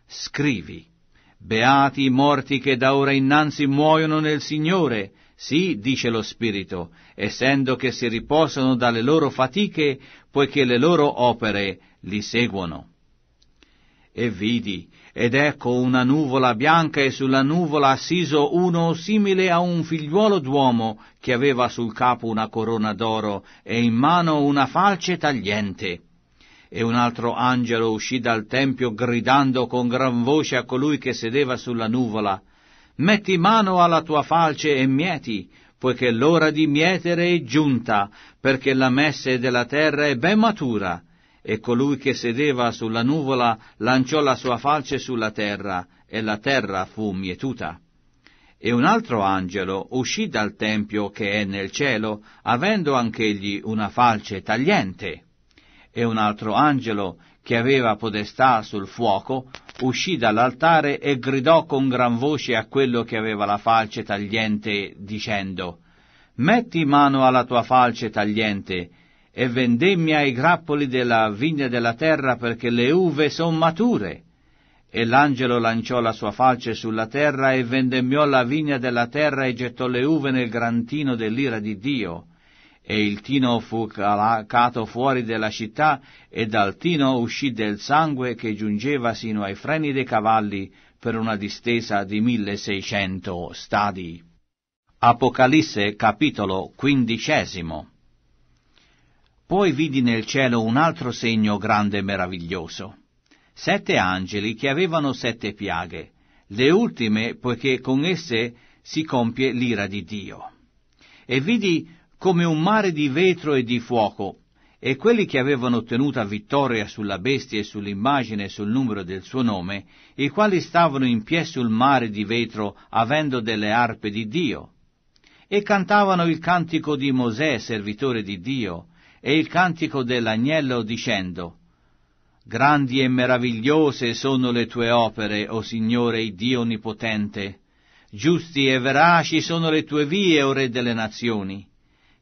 scrivi, beati i morti che da ora innanzi muoiono nel Signore, sì, dice lo Spirito, essendo che si riposano dalle loro fatiche, poiché le loro opere li seguono. E vidi, ed ecco una nuvola bianca e sulla nuvola assiso uno simile a un figliuolo d'uomo che aveva sul capo una corona d'oro e in mano una falce tagliente e un altro angelo uscì dal tempio gridando con gran voce a colui che sedeva sulla nuvola, Metti mano alla tua falce e mieti, poiché l'ora di mietere è giunta, perché la messe della terra è ben matura. E colui che sedeva sulla nuvola lanciò la sua falce sulla terra, e la terra fu mietuta. E un altro angelo uscì dal tempio che è nel cielo, avendo anch'egli una falce tagliente e un altro angelo, che aveva podestà sul fuoco, uscì dall'altare e gridò con gran voce a quello che aveva la falce tagliente, dicendo Metti mano alla tua falce tagliente, e vendemmia i grappoli della vigna della terra perché le uve son mature. E l'angelo lanciò la sua falce sulla terra e vendemmiò la vigna della terra e gettò le uve nel grantino dell'ira di Dio e il tino fu calacato fuori della città e dal tino uscì del sangue che giungeva sino ai freni dei cavalli per una distesa di 1600 stadi. Apocalisse capitolo quindicesimo Poi vidi nel cielo un altro segno grande e meraviglioso. Sette angeli che avevano sette piaghe, le ultime poiché con esse si compie l'ira di Dio. E vidi come un mare di vetro e di fuoco, e quelli che avevano ottenuta vittoria sulla bestia e sull'immagine e sul numero del suo nome, i quali stavano in piè sul mare di vetro avendo delle arpe di Dio, e cantavano il cantico di Mosè, servitore di Dio, e il cantico dell'agnello dicendo, Grandi e meravigliose sono le tue opere, o Signore il Dio Onnipotente. Giusti e veraci sono le tue vie, o Re delle Nazioni.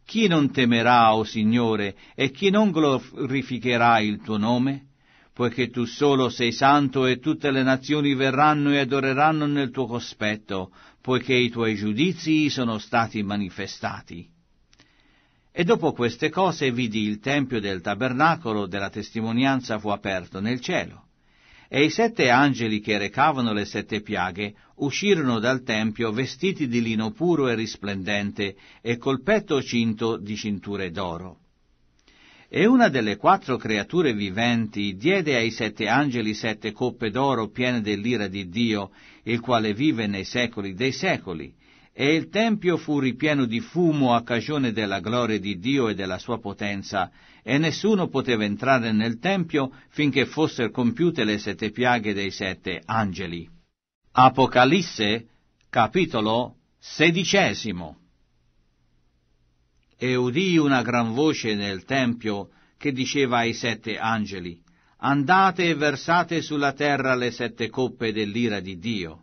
Chi non temerà, o oh Signore, e chi non glorificherà il tuo nome? Poiché tu solo sei santo e tutte le nazioni verranno e adoreranno nel tuo cospetto, poiché i tuoi giudizi sono stati manifestati. E dopo queste cose vidi il tempio del tabernacolo della testimonianza fu aperto nel cielo. E i sette angeli che recavano le sette piaghe uscirono dal tempio vestiti di lino puro e risplendente e col petto cinto di cinture d'oro. E una delle quattro creature viventi diede ai sette angeli sette coppe d'oro piene dell'ira di Dio, il quale vive nei secoli dei secoli, e il Tempio fu ripieno di fumo a cagione della gloria di Dio e della sua potenza, e nessuno poteva entrare nel Tempio finché fossero compiute le sette piaghe dei sette angeli. Apocalisse, capitolo sedicesimo. E udì una gran voce nel Tempio che diceva ai sette angeli, Andate e versate sulla terra le sette coppe dell'ira di Dio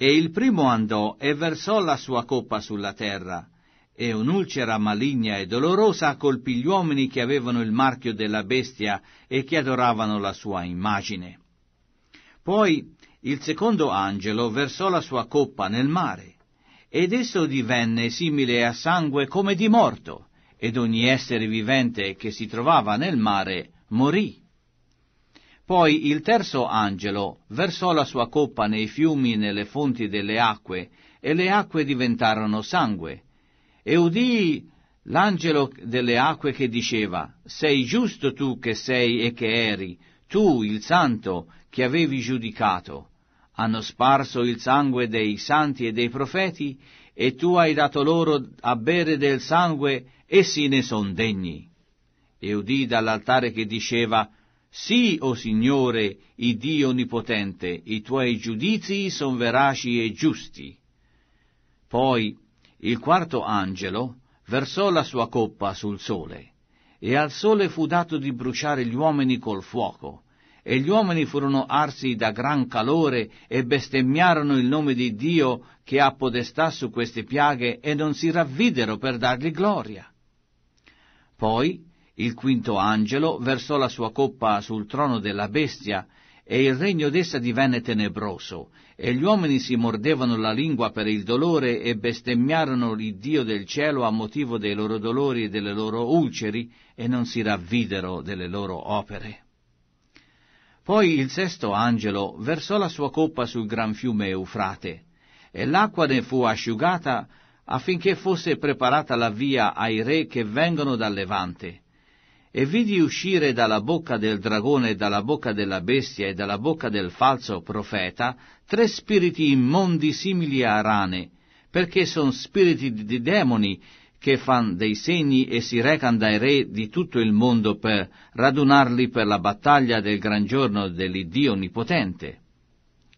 e il primo andò e versò la sua coppa sulla terra, e un'ulcera maligna e dolorosa colpì gli uomini che avevano il marchio della bestia e che adoravano la sua immagine. Poi il secondo angelo versò la sua coppa nel mare, ed esso divenne simile a sangue come di morto, ed ogni essere vivente che si trovava nel mare morì. Poi il terzo angelo versò la sua coppa nei fiumi e nelle fonti delle acque, e le acque diventarono sangue. E udì l'angelo delle acque che diceva, Sei giusto tu che sei e che eri, tu il santo che avevi giudicato. Hanno sparso il sangue dei santi e dei profeti, e tu hai dato loro a bere del sangue, essi ne son degni. E udì dall'altare che diceva, sì, o oh Signore, il Dio Onnipotente, i tuoi giudizi sono veraci e giusti. Poi il quarto angelo versò la sua coppa sul sole, e al sole fu dato di bruciare gli uomini col fuoco, e gli uomini furono arsi da gran calore e bestemmiarono il nome di Dio che ha podestà su queste piaghe e non si ravvidero per dargli gloria. Poi il quinto angelo versò la sua coppa sul trono della bestia, e il regno d'essa divenne tenebroso, e gli uomini si mordevano la lingua per il dolore e bestemmiarono l'Iddio del cielo a motivo dei loro dolori e delle loro ulceri, e non si ravvidero delle loro opere. Poi il sesto angelo versò la sua coppa sul gran fiume Eufrate, e l'acqua ne fu asciugata affinché fosse preparata la via ai re che vengono dal Levante e vidi uscire dalla bocca del dragone dalla bocca della bestia e dalla bocca del falso profeta tre spiriti immondi simili a rane, perché sono spiriti di demoni che fanno dei segni e si recano dai re di tutto il mondo per radunarli per la battaglia del gran giorno dell'Iddio Onnipotente.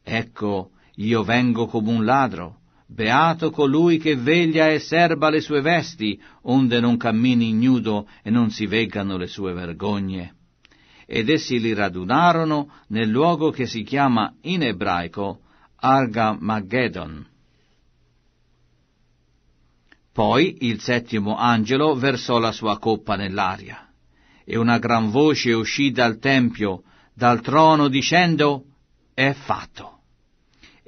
Ecco, io vengo come un ladro. Beato colui che veglia e serba le sue vesti, onde non cammini ignudo e non si veggano le sue vergogne. Ed essi li radunarono nel luogo che si chiama in ebraico Argamageddon. Poi il settimo angelo versò la sua coppa nell'aria, e una gran voce uscì dal tempio, dal trono, dicendo, è fatto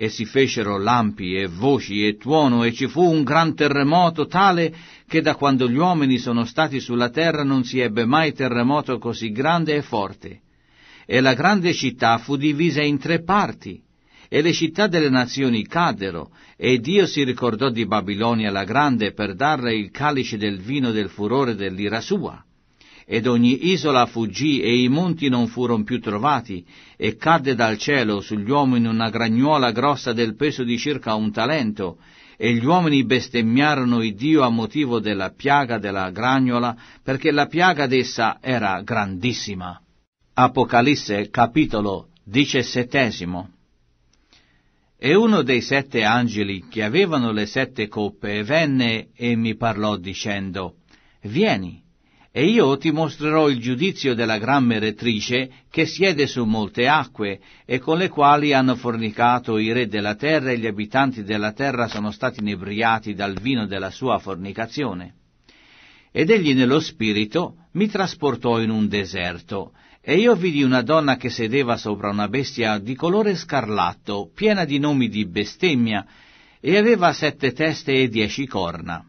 e si fecero lampi e voci e tuono e ci fu un gran terremoto tale che da quando gli uomini sono stati sulla terra non si ebbe mai terremoto così grande e forte. E la grande città fu divisa in tre parti, e le città delle nazioni caddero, e Dio si ricordò di Babilonia la grande per darle il calice del vino del furore dell'ira sua ed ogni isola fuggì e i monti non furono più trovati, e cadde dal cielo sugli uomini una gragnuola grossa del peso di circa un talento, e gli uomini bestemmiarono il Dio a motivo della piaga della gragnuola, perché la piaga d'essa era grandissima. Apocalisse capitolo diciassettesimo e uno dei sette angeli che avevano le sette coppe venne e mi parlò dicendo, Vieni, e io ti mostrerò il giudizio della gran meretrice che siede su molte acque e con le quali hanno fornicato i re della terra e gli abitanti della terra sono stati inebriati dal vino della sua fornicazione. Ed egli nello spirito mi trasportò in un deserto, e io vidi una donna che sedeva sopra una bestia di colore scarlatto, piena di nomi di bestemmia, e aveva sette teste e dieci corna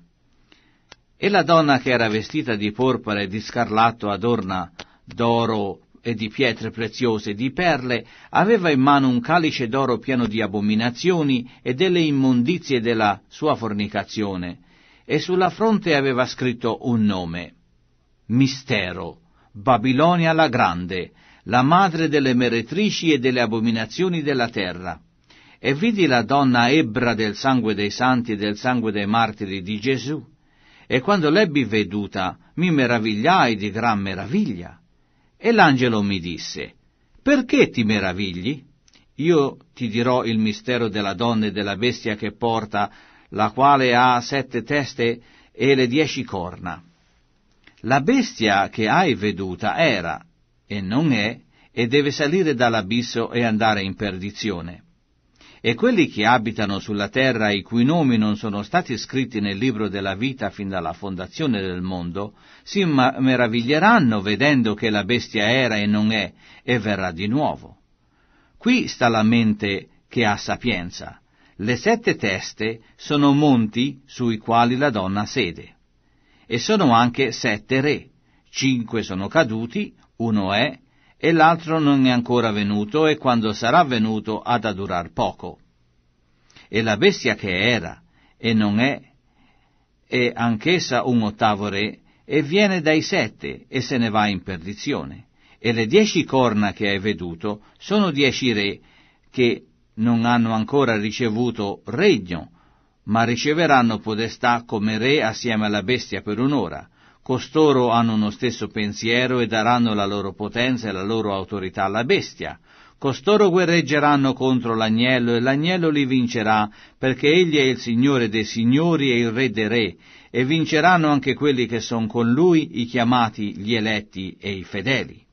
e la donna che era vestita di porpora e di scarlatto adorna d'oro e di pietre preziose e di perle, aveva in mano un calice d'oro pieno di abominazioni e delle immondizie della sua fornicazione, e sulla fronte aveva scritto un nome. Mistero, Babilonia la Grande, la madre delle meretrici e delle abominazioni della terra. E vidi la donna ebra del sangue dei santi e del sangue dei martiri di Gesù, e quando l'ebbi veduta mi meravigliai di gran meraviglia. E l'angelo mi disse, perché ti meravigli? Io ti dirò il mistero della donna e della bestia che porta, la quale ha sette teste e le dieci corna. La bestia che hai veduta era, e non è, e deve salire dall'abisso e andare in perdizione e quelli che abitano sulla terra i cui nomi non sono stati scritti nel libro della vita fin dalla fondazione del mondo, si meraviglieranno vedendo che la bestia era e non è, e verrà di nuovo. Qui sta la mente che ha sapienza. Le sette teste sono monti sui quali la donna sede. E sono anche sette re. Cinque sono caduti, uno è, e l'altro non è ancora venuto e quando sarà venuto ha da durar poco. E la bestia che era e non è, è anch'essa un ottavo re e viene dai sette e se ne va in perdizione. E le dieci corna che hai veduto sono dieci re che non hanno ancora ricevuto regno, ma riceveranno podestà come re assieme alla bestia per un'ora, Costoro hanno uno stesso pensiero e daranno la loro potenza e la loro autorità alla bestia. Costoro guerreggeranno contro l'agnello e l'agnello li vincerà, perché egli è il Signore dei Signori e il Re dei Re, e vinceranno anche quelli che sono con lui, i chiamati, gli eletti e i fedeli.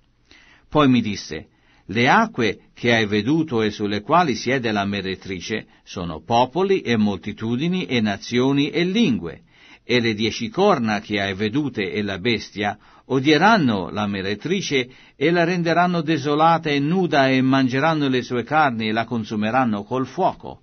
Poi mi disse, le acque che hai veduto e sulle quali siede la meretrice sono popoli e moltitudini e nazioni e lingue e le dieci corna che hai vedute e la bestia odieranno la meretrice e la renderanno desolata e nuda e mangeranno le sue carni e la consumeranno col fuoco,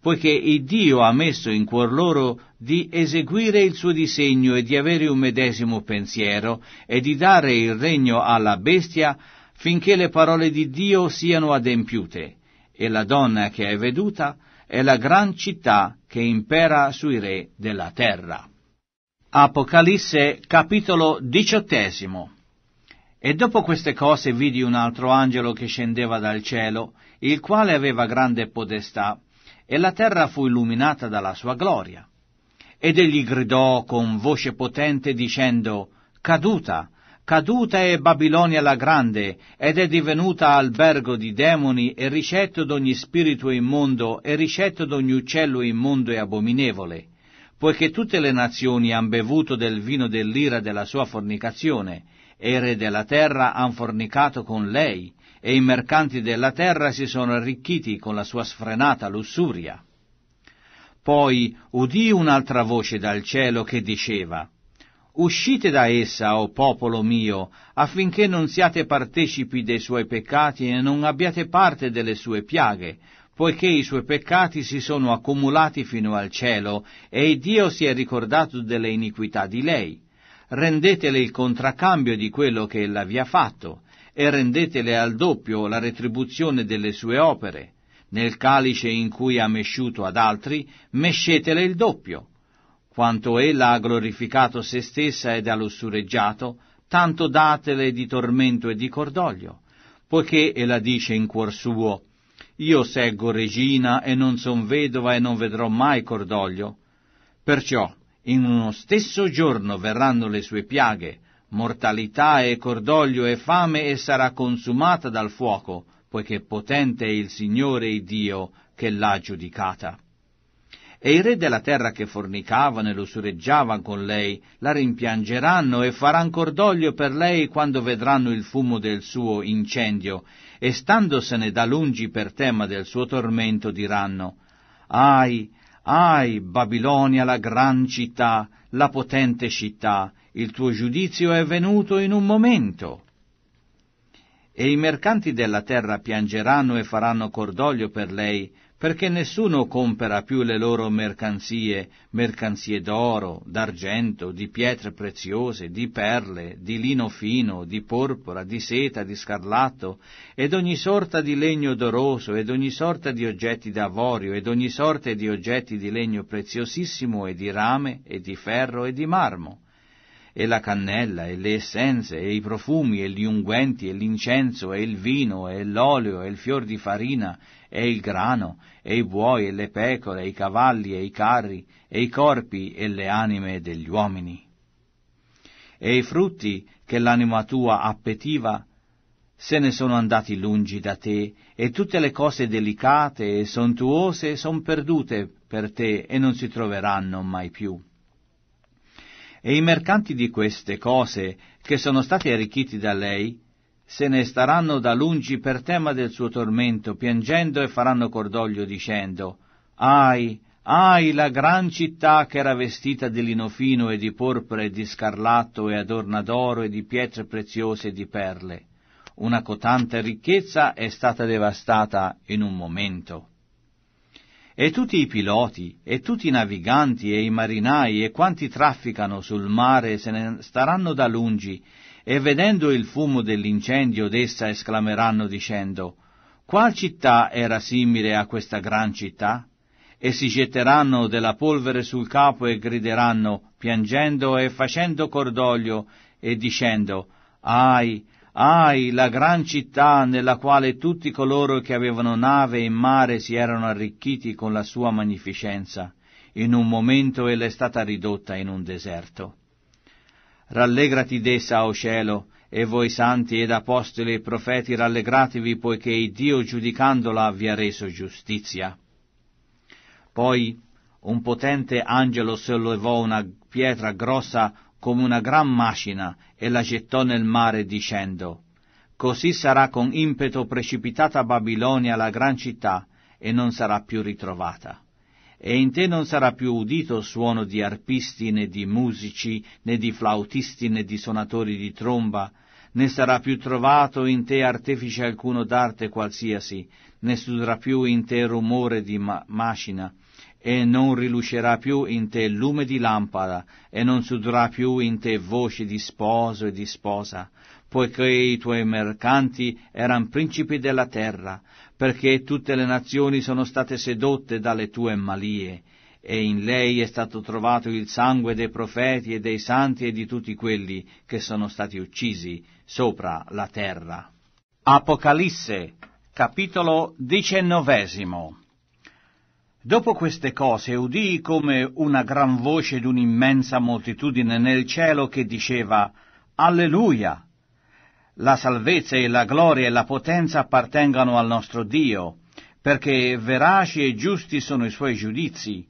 poiché il Dio ha messo in cuor loro di eseguire il suo disegno e di avere un medesimo pensiero e di dare il regno alla bestia finché le parole di Dio siano adempiute. E la donna che hai veduta è la gran città che impera sui re della terra. Apocalisse capitolo diciottesimo E dopo queste cose vidi un altro angelo che scendeva dal cielo, il quale aveva grande podestà, e la terra fu illuminata dalla sua gloria. Ed egli gridò con voce potente dicendo, Caduta, caduta è Babilonia la grande, ed è divenuta albergo di demoni e ricetto d'ogni spirito immondo e ricetto d'ogni uccello immondo e abominevole poiché tutte le nazioni han bevuto del vino dell'ira della sua fornicazione, e i re della terra han fornicato con lei, e i mercanti della terra si sono arricchiti con la sua sfrenata lussuria. Poi udì un'altra voce dal cielo che diceva, Uscite da essa, o popolo mio, affinché non siate partecipi dei suoi peccati e non abbiate parte delle sue piaghe, poiché i suoi peccati si sono accumulati fino al cielo, e Dio si è ricordato delle iniquità di lei. Rendetele il contraccambio di quello che ella vi ha fatto, e rendetele al doppio la retribuzione delle sue opere. Nel calice in cui ha mesciuto ad altri, mescetele il doppio. Quanto ella ha glorificato se stessa ed ha lussureggiato, tanto datele di tormento e di cordoglio, poiché ella dice in cuor suo, io seggo regina e non son vedova e non vedrò mai cordoglio. Perciò in uno stesso giorno verranno le sue piaghe, mortalità e cordoglio e fame e sarà consumata dal fuoco, poiché potente è il Signore Dio che l'ha giudicata e i re della terra che fornicavano e lussureggiavano con lei la rimpiangeranno e faranno cordoglio per lei quando vedranno il fumo del suo incendio, e standosene da lungi per tema del suo tormento diranno, Ai, ai, Babilonia la gran città, la potente città, il tuo giudizio è venuto in un momento. E i mercanti della terra piangeranno e faranno cordoglio per lei, perché nessuno compera più le loro mercanzie, mercanzie d'oro, d'argento, di pietre preziose, di perle, di lino fino, di porpora, di seta, di scarlatto, ed ogni sorta di legno d'oroso, ed ogni sorta di oggetti d'avorio, ed ogni sorta di oggetti di legno preziosissimo, e di rame, e di ferro, e di marmo e la cannella, e le essenze, e i profumi, e gli unguenti, e l'incenso, e il vino, e l'olio, e il fior di farina, e il grano, e i buoi e le pecore, e i cavalli e i carri, e i corpi e le anime degli uomini. E i frutti che l'anima tua appetiva se ne sono andati lungi da te, e tutte le cose delicate e sontuose son perdute per te e non si troveranno mai più. E i mercanti di queste cose, che sono stati arricchiti da lei, se ne staranno da lungi per tema del suo tormento, piangendo e faranno cordoglio dicendo, Ai, ai la gran città che era vestita di lino fino e di porpora e di scarlatto e adorna d'oro e di pietre preziose e di perle. Una cotante ricchezza è stata devastata in un momento. E tutti i piloti, e tutti i naviganti, e i marinai, e quanti trafficano sul mare se ne staranno da lungi, e vedendo il fumo dell'incendio d'essa esclameranno dicendo Qual città era simile a questa gran città? E si getteranno della polvere sul capo e grideranno, piangendo e facendo cordoglio, e dicendo Ai, ai, la gran città nella quale tutti coloro che avevano nave e mare si erano arricchiti con la sua magnificenza. In un momento ella è stata ridotta in un deserto. Rallegrati d'essa, o cielo, e voi santi ed apostoli e profeti rallegratevi poiché Dio giudicandola vi ha reso giustizia. Poi un potente angelo sollevò una pietra grossa come una gran macina e la gettò nel mare dicendo, Così sarà con impeto precipitata Babilonia la gran città e non sarà più ritrovata e in te non sarà più udito suono di arpisti né di musici né di flautisti né di sonatori di tromba, né sarà più trovato in te artefice alcuno d'arte qualsiasi, né sudrà più in te rumore di ma- macina, e non rilucerà più in te lume di lampada, e non sudrà più in te voce di sposo e di sposa, poiché i tuoi mercanti eran principi della terra, perché tutte le nazioni sono state sedotte dalle tue malie, e in lei è stato trovato il sangue dei profeti e dei santi e di tutti quelli che sono stati uccisi sopra la terra. Apocalisse, capitolo diciannovesimo. Dopo queste cose udii come una gran voce d'un'immensa moltitudine nel cielo che diceva Alleluia! La salvezza e la gloria e la potenza appartengano al nostro Dio, perché veraci e giusti sono i suoi giudizi,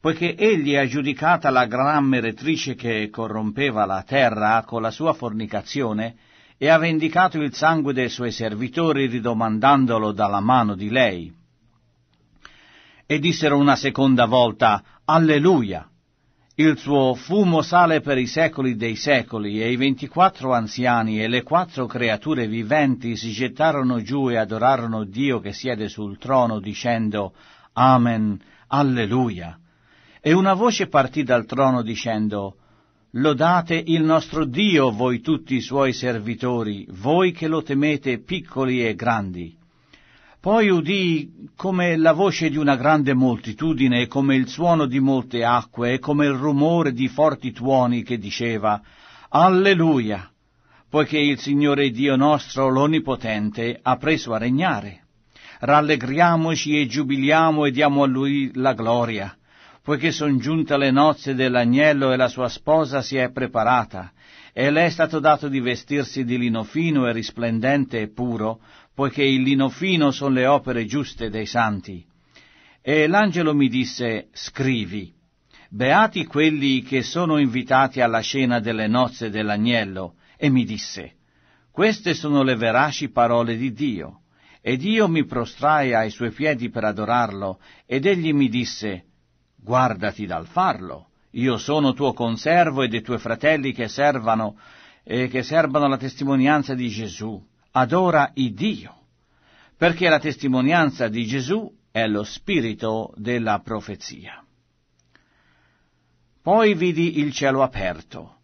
poiché egli ha giudicata la gran meretrice che corrompeva la terra con la sua fornicazione e ha vendicato il sangue dei suoi servitori ridomandandolo dalla mano di lei. E dissero una seconda volta, Alleluia! Il suo fumo sale per i secoli dei secoli, e i ventiquattro anziani e le quattro creature viventi si gettarono giù e adorarono Dio che siede sul trono, dicendo Amen, Alleluia. E una voce partì dal trono dicendo Lodate il nostro Dio voi tutti i suoi servitori, voi che lo temete piccoli e grandi poi udii come la voce di una grande moltitudine, e come il suono di molte acque, e come il rumore di forti tuoni che diceva Alleluia, poiché il Signore Dio nostro, l'Onipotente ha preso a regnare. Rallegriamoci e giubiliamo e diamo a Lui la gloria, poiché son giunte le nozze dell'agnello e la sua sposa si è preparata, e le è stato dato di vestirsi di lino fino e risplendente e puro, poiché il lino fino sono le opere giuste dei santi. E l'angelo mi disse, scrivi, beati quelli che sono invitati alla scena delle nozze dell'agnello, e mi disse, queste sono le veraci parole di Dio. Ed io mi prostrai ai suoi piedi per adorarlo, ed egli mi disse, guardati dal farlo, io sono tuo conservo e dei tuoi fratelli che servano, e che servano la testimonianza di Gesù adora il Dio, perché la testimonianza di Gesù è lo spirito della profezia. Poi vidi il cielo aperto,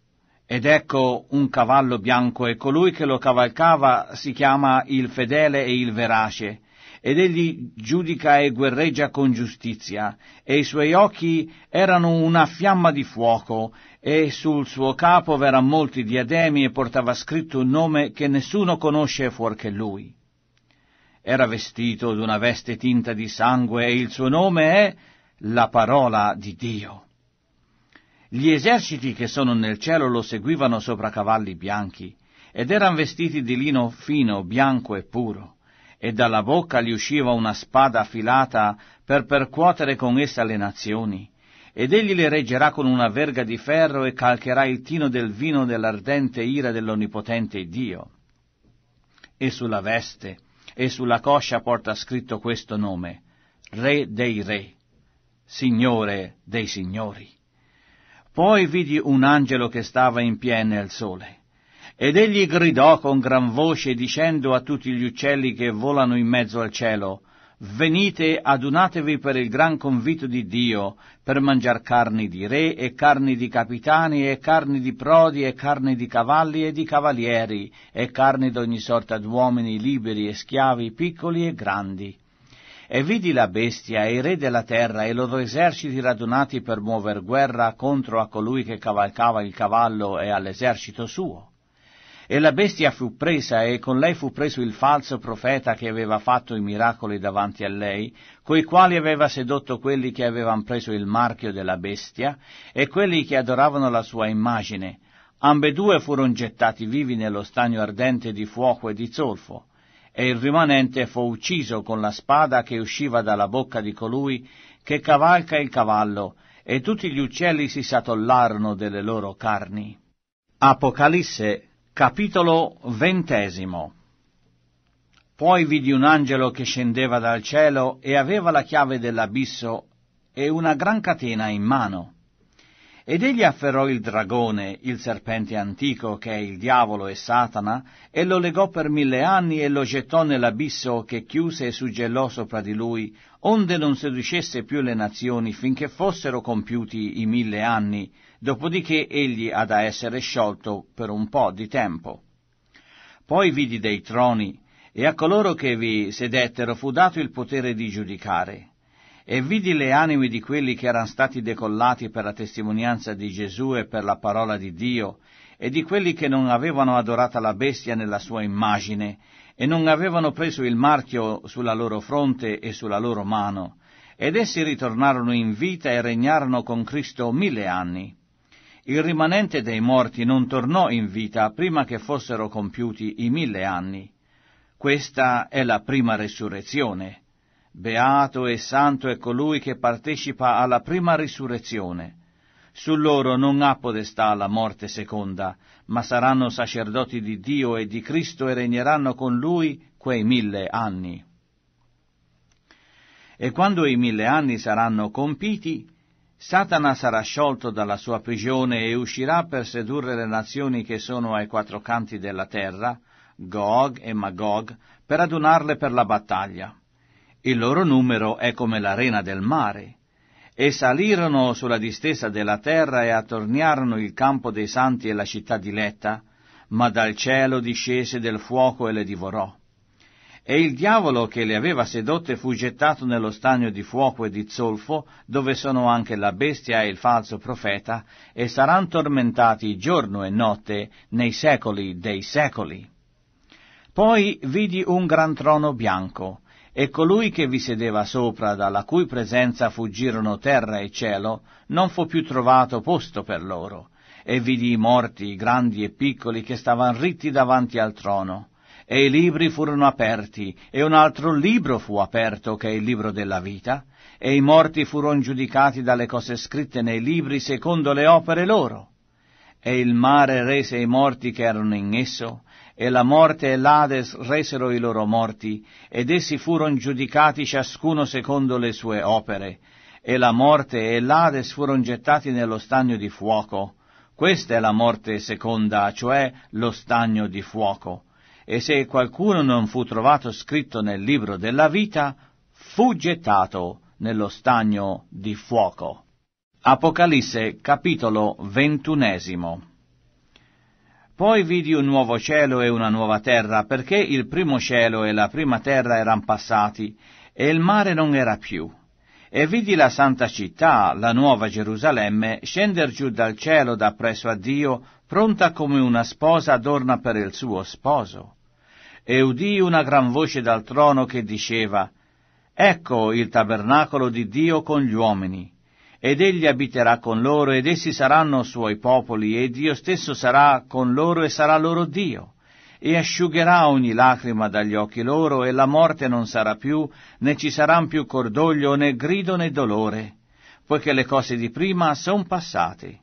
ed ecco un cavallo bianco e colui che lo cavalcava si chiama il fedele e il verace, ed egli giudica e guerreggia con giustizia, e i suoi occhi erano una fiamma di fuoco, e sul suo capo v'eran molti diademi e portava scritto un nome che nessuno conosce fuor che lui. Era vestito d'una veste tinta di sangue e il suo nome è la parola di Dio. Gli eserciti che sono nel cielo lo seguivano sopra cavalli bianchi, ed eran vestiti di lino fino, bianco e puro, e dalla bocca gli usciva una spada affilata per percuotere con essa le nazioni, ed egli le reggerà con una verga di ferro e calcherà il tino del vino dell'ardente ira dell'onnipotente Dio. E sulla veste e sulla coscia porta scritto questo nome, Re dei Re, Signore dei Signori. Poi vidi un angelo che stava in pie nel sole. Ed egli gridò con gran voce dicendo a tutti gli uccelli che volano in mezzo al cielo, Venite, adunatevi per il gran convito di Dio, per mangiar carni di re e carni di capitani e carni di prodi e carni di cavalli e di cavalieri e carni d'ogni sorta d'uomini liberi e schiavi, piccoli e grandi. E vidi la bestia e i re della terra e i loro eserciti radunati per muover guerra contro a colui che cavalcava il cavallo e all'esercito suo. E la bestia fu presa e con lei fu preso il falso profeta che aveva fatto i miracoli davanti a lei, coi quali aveva sedotto quelli che avevano preso il marchio della bestia e quelli che adoravano la sua immagine. Ambedue furono gettati vivi nello stagno ardente di fuoco e di zolfo, e il rimanente fu ucciso con la spada che usciva dalla bocca di colui che cavalca il cavallo, e tutti gli uccelli si satollarono delle loro carni. Apocalisse Capitolo XX Poi vidi un angelo che scendeva dal cielo e aveva la chiave dell'abisso e una gran catena in mano. Ed egli afferrò il dragone, il serpente antico, che è il diavolo e Satana, e lo legò per mille anni e lo gettò nell'abisso che chiuse e suggellò sopra di lui, onde non seducesse più le nazioni finché fossero compiuti i mille anni, dopodiché egli ha da essere sciolto per un po' di tempo. Poi vidi dei troni, e a coloro che vi sedettero fu dato il potere di giudicare. E vidi le anime di quelli che erano stati decollati per la testimonianza di Gesù e per la parola di Dio, e di quelli che non avevano adorata la bestia nella sua immagine, e non avevano preso il marchio sulla loro fronte e sulla loro mano, ed essi ritornarono in vita e regnarono con Cristo mille anni. Il rimanente dei morti non tornò in vita prima che fossero compiuti i mille anni. Questa è la prima risurrezione. Beato e santo è colui che partecipa alla prima risurrezione. Su loro non ha podestà la morte seconda, ma saranno sacerdoti di Dio e di Cristo e regneranno con lui quei mille anni. E quando i mille anni saranno compiti, Satana sarà sciolto dalla sua prigione e uscirà per sedurre le nazioni che sono ai quattro canti della terra, Gog e Magog, per adunarle per la battaglia. Il loro numero è come l'arena del mare. E salirono sulla distesa della terra e attorniarono il campo dei santi e la città diletta, ma dal cielo discese del fuoco e le divorò e il diavolo che le aveva sedotte fu gettato nello stagno di fuoco e di zolfo, dove sono anche la bestia e il falso profeta, e saranno tormentati giorno e notte nei secoli dei secoli. Poi vidi un gran trono bianco, e colui che vi sedeva sopra, dalla cui presenza fuggirono terra e cielo, non fu più trovato posto per loro, e vidi i morti, grandi e piccoli, che stavano ritti davanti al trono, e i libri furono aperti, e un altro libro fu aperto, che è il libro della vita, e i morti furono giudicati dalle cose scritte nei libri secondo le opere loro. E il mare rese i morti che erano in esso, e la morte e l'Ades resero i loro morti, ed essi furono giudicati ciascuno secondo le sue opere, e la morte e l'Ades furono gettati nello stagno di fuoco. Questa è la morte seconda, cioè lo stagno di fuoco e se qualcuno non fu trovato scritto nel libro della vita, fu gettato nello stagno di fuoco. Apocalisse capitolo ventunesimo Poi vidi un nuovo cielo e una nuova terra, perché il primo cielo e la prima terra eran passati, e il mare non era più. E vidi la santa città, la nuova Gerusalemme, scender giù dal cielo da presso a Dio, pronta come una sposa adorna per il suo sposo e udì una gran voce dal trono che diceva, Ecco il tabernacolo di Dio con gli uomini, ed egli abiterà con loro, ed essi saranno suoi popoli, e Dio stesso sarà con loro e sarà loro Dio, e asciugherà ogni lacrima dagli occhi loro, e la morte non sarà più, né ci saranno più cordoglio, né grido né dolore, poiché le cose di prima son passate.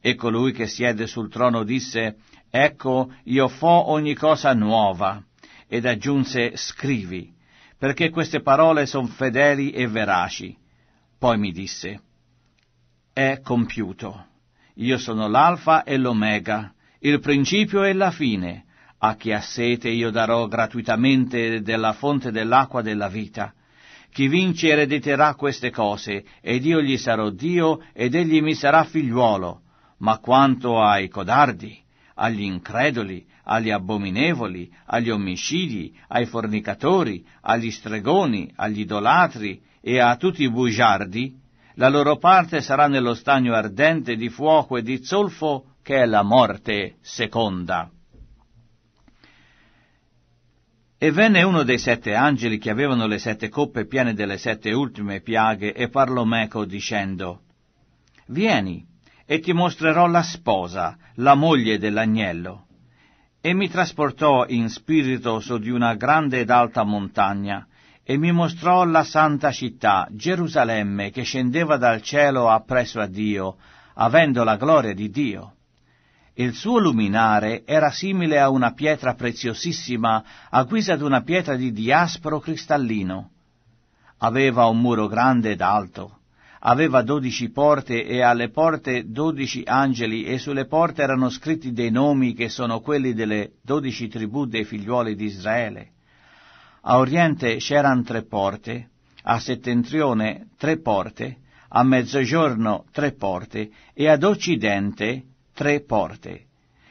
E colui che siede sul trono disse, Ecco, io fo ogni cosa nuova ed aggiunse scrivi, perché queste parole sono fedeli e veraci. Poi mi disse, è compiuto. Io sono l'alfa e l'omega, il principio e la fine. A chi ha sete io darò gratuitamente della fonte dell'acqua della vita. Chi vince erediterà queste cose, ed io gli sarò Dio, ed egli mi sarà figliuolo. Ma quanto ai codardi, agli increduli, agli abominevoli, agli omicidi, ai fornicatori, agli stregoni, agli idolatri e a tutti i bugiardi, la loro parte sarà nello stagno ardente di fuoco e di zolfo che è la morte seconda. E venne uno dei sette angeli che avevano le sette coppe piene delle sette ultime piaghe e parlò meco dicendo, Vieni, e ti mostrerò la sposa, la moglie dell'agnello. E mi trasportò in spirito su di una grande ed alta montagna, e mi mostrò la santa città, Gerusalemme, che scendeva dal cielo appresso a Dio, avendo la gloria di Dio. Il suo luminare era simile a una pietra preziosissima, a guisa d'una pietra di diaspro cristallino. Aveva un muro grande ed alto, aveva dodici porte e alle porte dodici angeli e sulle porte erano scritti dei nomi che sono quelli delle dodici tribù dei figliuoli di Israele. A oriente c'erano tre porte, a settentrione tre porte, a mezzogiorno tre porte e ad occidente tre porte.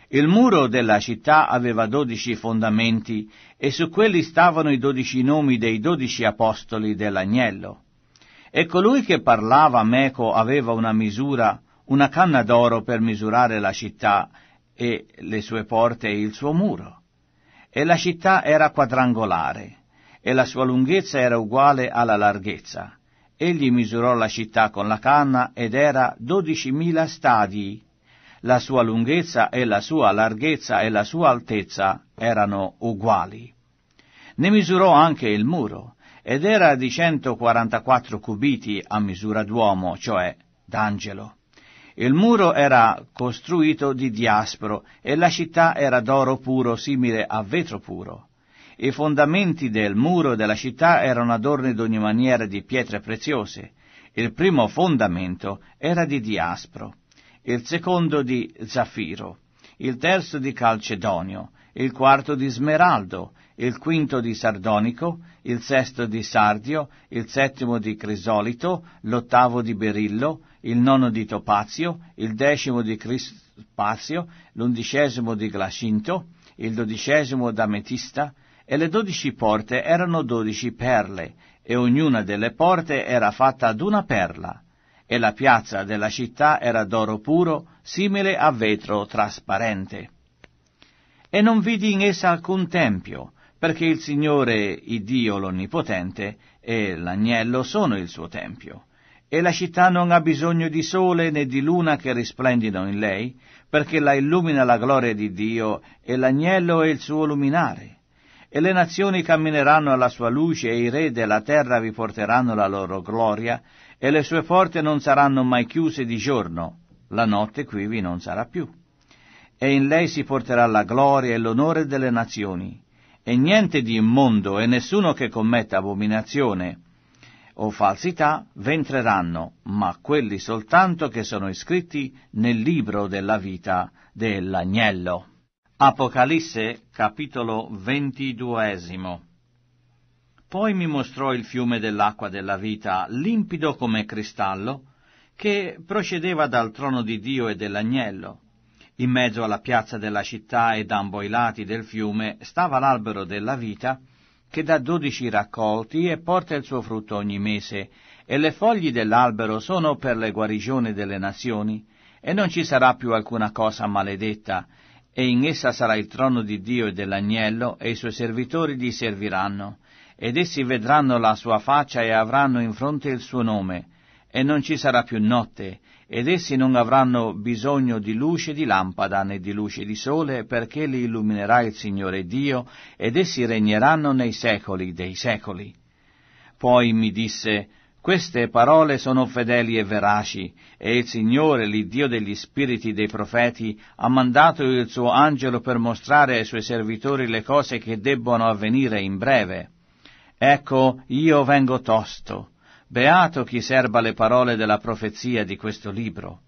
Il muro della città aveva dodici fondamenti e su quelli stavano i dodici nomi dei dodici apostoli dell'agnello. E colui che parlava meco aveva una misura, una canna d'oro per misurare la città e le sue porte e il suo muro. E la città era quadrangolare, e la sua lunghezza era uguale alla larghezza. Egli misurò la città con la canna ed era dodicimila stadi. La sua lunghezza e la sua larghezza e la sua altezza erano uguali. Ne misurò anche il muro ed era di 144 cubiti a misura d'uomo, cioè d'angelo. Il muro era costruito di diaspro e la città era d'oro puro simile a vetro puro. I fondamenti del muro della città erano adorni d'ogni maniera di pietre preziose. Il primo fondamento era di diaspro, il secondo di zaffiro, il terzo di calcedonio, il quarto di smeraldo, il quinto di Sardonico, il sesto di Sardio, il settimo di Crisolito, l'ottavo di Berillo, il nono di Topazio, il decimo di Crispazio, l'undicesimo di Glacinto, il dodicesimo d'Ametista, e le dodici porte erano dodici perle, e ognuna delle porte era fatta ad una perla, e la piazza della città era d'oro puro, simile a vetro trasparente. E non vidi in essa alcun tempio, perché il Signore, il Dio l'Onnipotente, e l'agnello sono il suo tempio. E la città non ha bisogno di sole né di luna che risplendino in lei, perché la illumina la gloria di Dio e l'agnello è il suo luminare. E le nazioni cammineranno alla sua luce e i re della terra vi porteranno la loro gloria, e le sue porte non saranno mai chiuse di giorno, la notte qui vi non sarà più. E in lei si porterà la gloria e l'onore delle nazioni e niente di immondo e nessuno che commetta abominazione o falsità ventreranno, ma quelli soltanto che sono iscritti nel libro della vita dell'agnello. Apocalisse capitolo ventiduesimo Poi mi mostrò il fiume dell'acqua della vita, limpido come cristallo, che procedeva dal trono di Dio e dell'agnello in mezzo alla piazza della città e da ambo i lati del fiume stava l'albero della vita, che dà dodici raccolti e porta il suo frutto ogni mese, e le foglie dell'albero sono per le guarigioni delle nazioni, e non ci sarà più alcuna cosa maledetta, e in essa sarà il trono di Dio e dell'agnello, e i suoi servitori gli serviranno, ed essi vedranno la sua faccia e avranno in fronte il suo nome, e non ci sarà più notte, ed essi non avranno bisogno di luce di lampada né di luce di sole, perché li illuminerà il Signore Dio, ed essi regneranno nei secoli dei secoli. Poi mi disse, queste parole sono fedeli e veraci, e il Signore, l'Iddio degli spiriti dei profeti, ha mandato il suo angelo per mostrare ai suoi servitori le cose che debbono avvenire in breve. Ecco, io vengo tosto. Beato chi serba le parole della profezia di questo libro.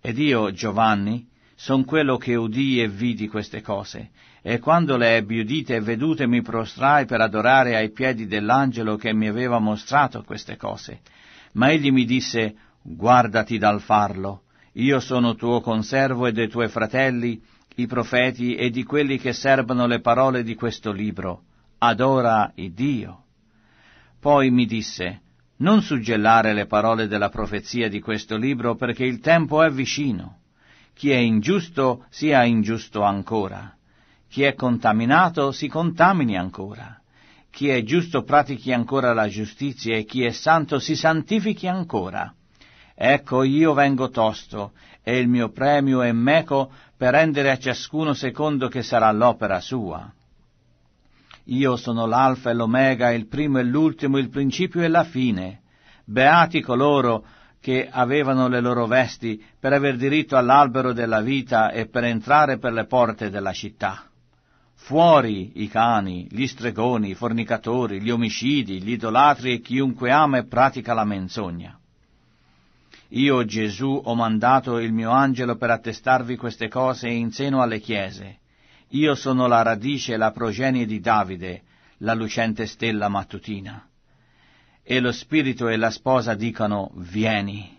Ed io, Giovanni, son quello che udì e vidi queste cose, e quando le ebbi udite e vedute mi prostrai per adorare ai piedi dell'angelo che mi aveva mostrato queste cose. Ma egli mi disse, guardati dal farlo, io sono tuo conservo e dei tuoi fratelli, i profeti e di quelli che servono le parole di questo libro. Adora il Dio. Poi mi disse, non suggellare le parole della profezia di questo libro perché il tempo è vicino. Chi è ingiusto sia ingiusto ancora. Chi è contaminato si contamini ancora. Chi è giusto pratichi ancora la giustizia e chi è santo si santifichi ancora. Ecco io vengo tosto, e il mio premio è meco per rendere a ciascuno secondo che sarà l'opera sua. Io sono l'alfa e l'omega, il primo e l'ultimo, il principio e la fine. Beati coloro che avevano le loro vesti per aver diritto all'albero della vita e per entrare per le porte della città. Fuori i cani, gli stregoni, i fornicatori, gli omicidi, gli idolatri e chiunque ama e pratica la menzogna. Io Gesù ho mandato il mio angelo per attestarvi queste cose in seno alle chiese. Io sono la radice e la progenie di Davide, la lucente stella mattutina. E lo spirito e la sposa dicano vieni.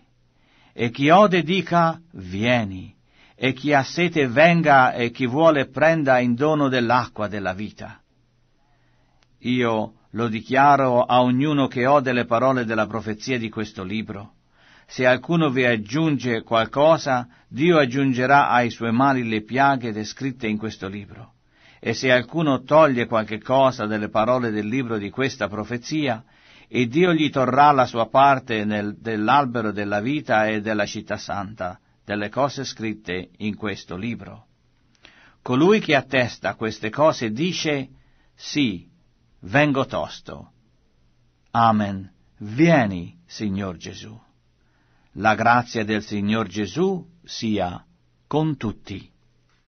E chi ode dica vieni. E chi ha sete venga e chi vuole prenda in dono dell'acqua della vita. Io lo dichiaro a ognuno che ode le parole della profezia di questo libro se alcuno vi aggiunge qualcosa, Dio aggiungerà ai suoi mali le piaghe descritte in questo libro. E se alcuno toglie qualche cosa delle parole del libro di questa profezia, e Dio gli torrà la sua parte nel, dell'albero della vita e della città santa, delle cose scritte in questo libro. Colui che attesta queste cose dice, sì, vengo tosto. Amen. Vieni, Signor Gesù. La grazia del Signor Gesù sia con tutti.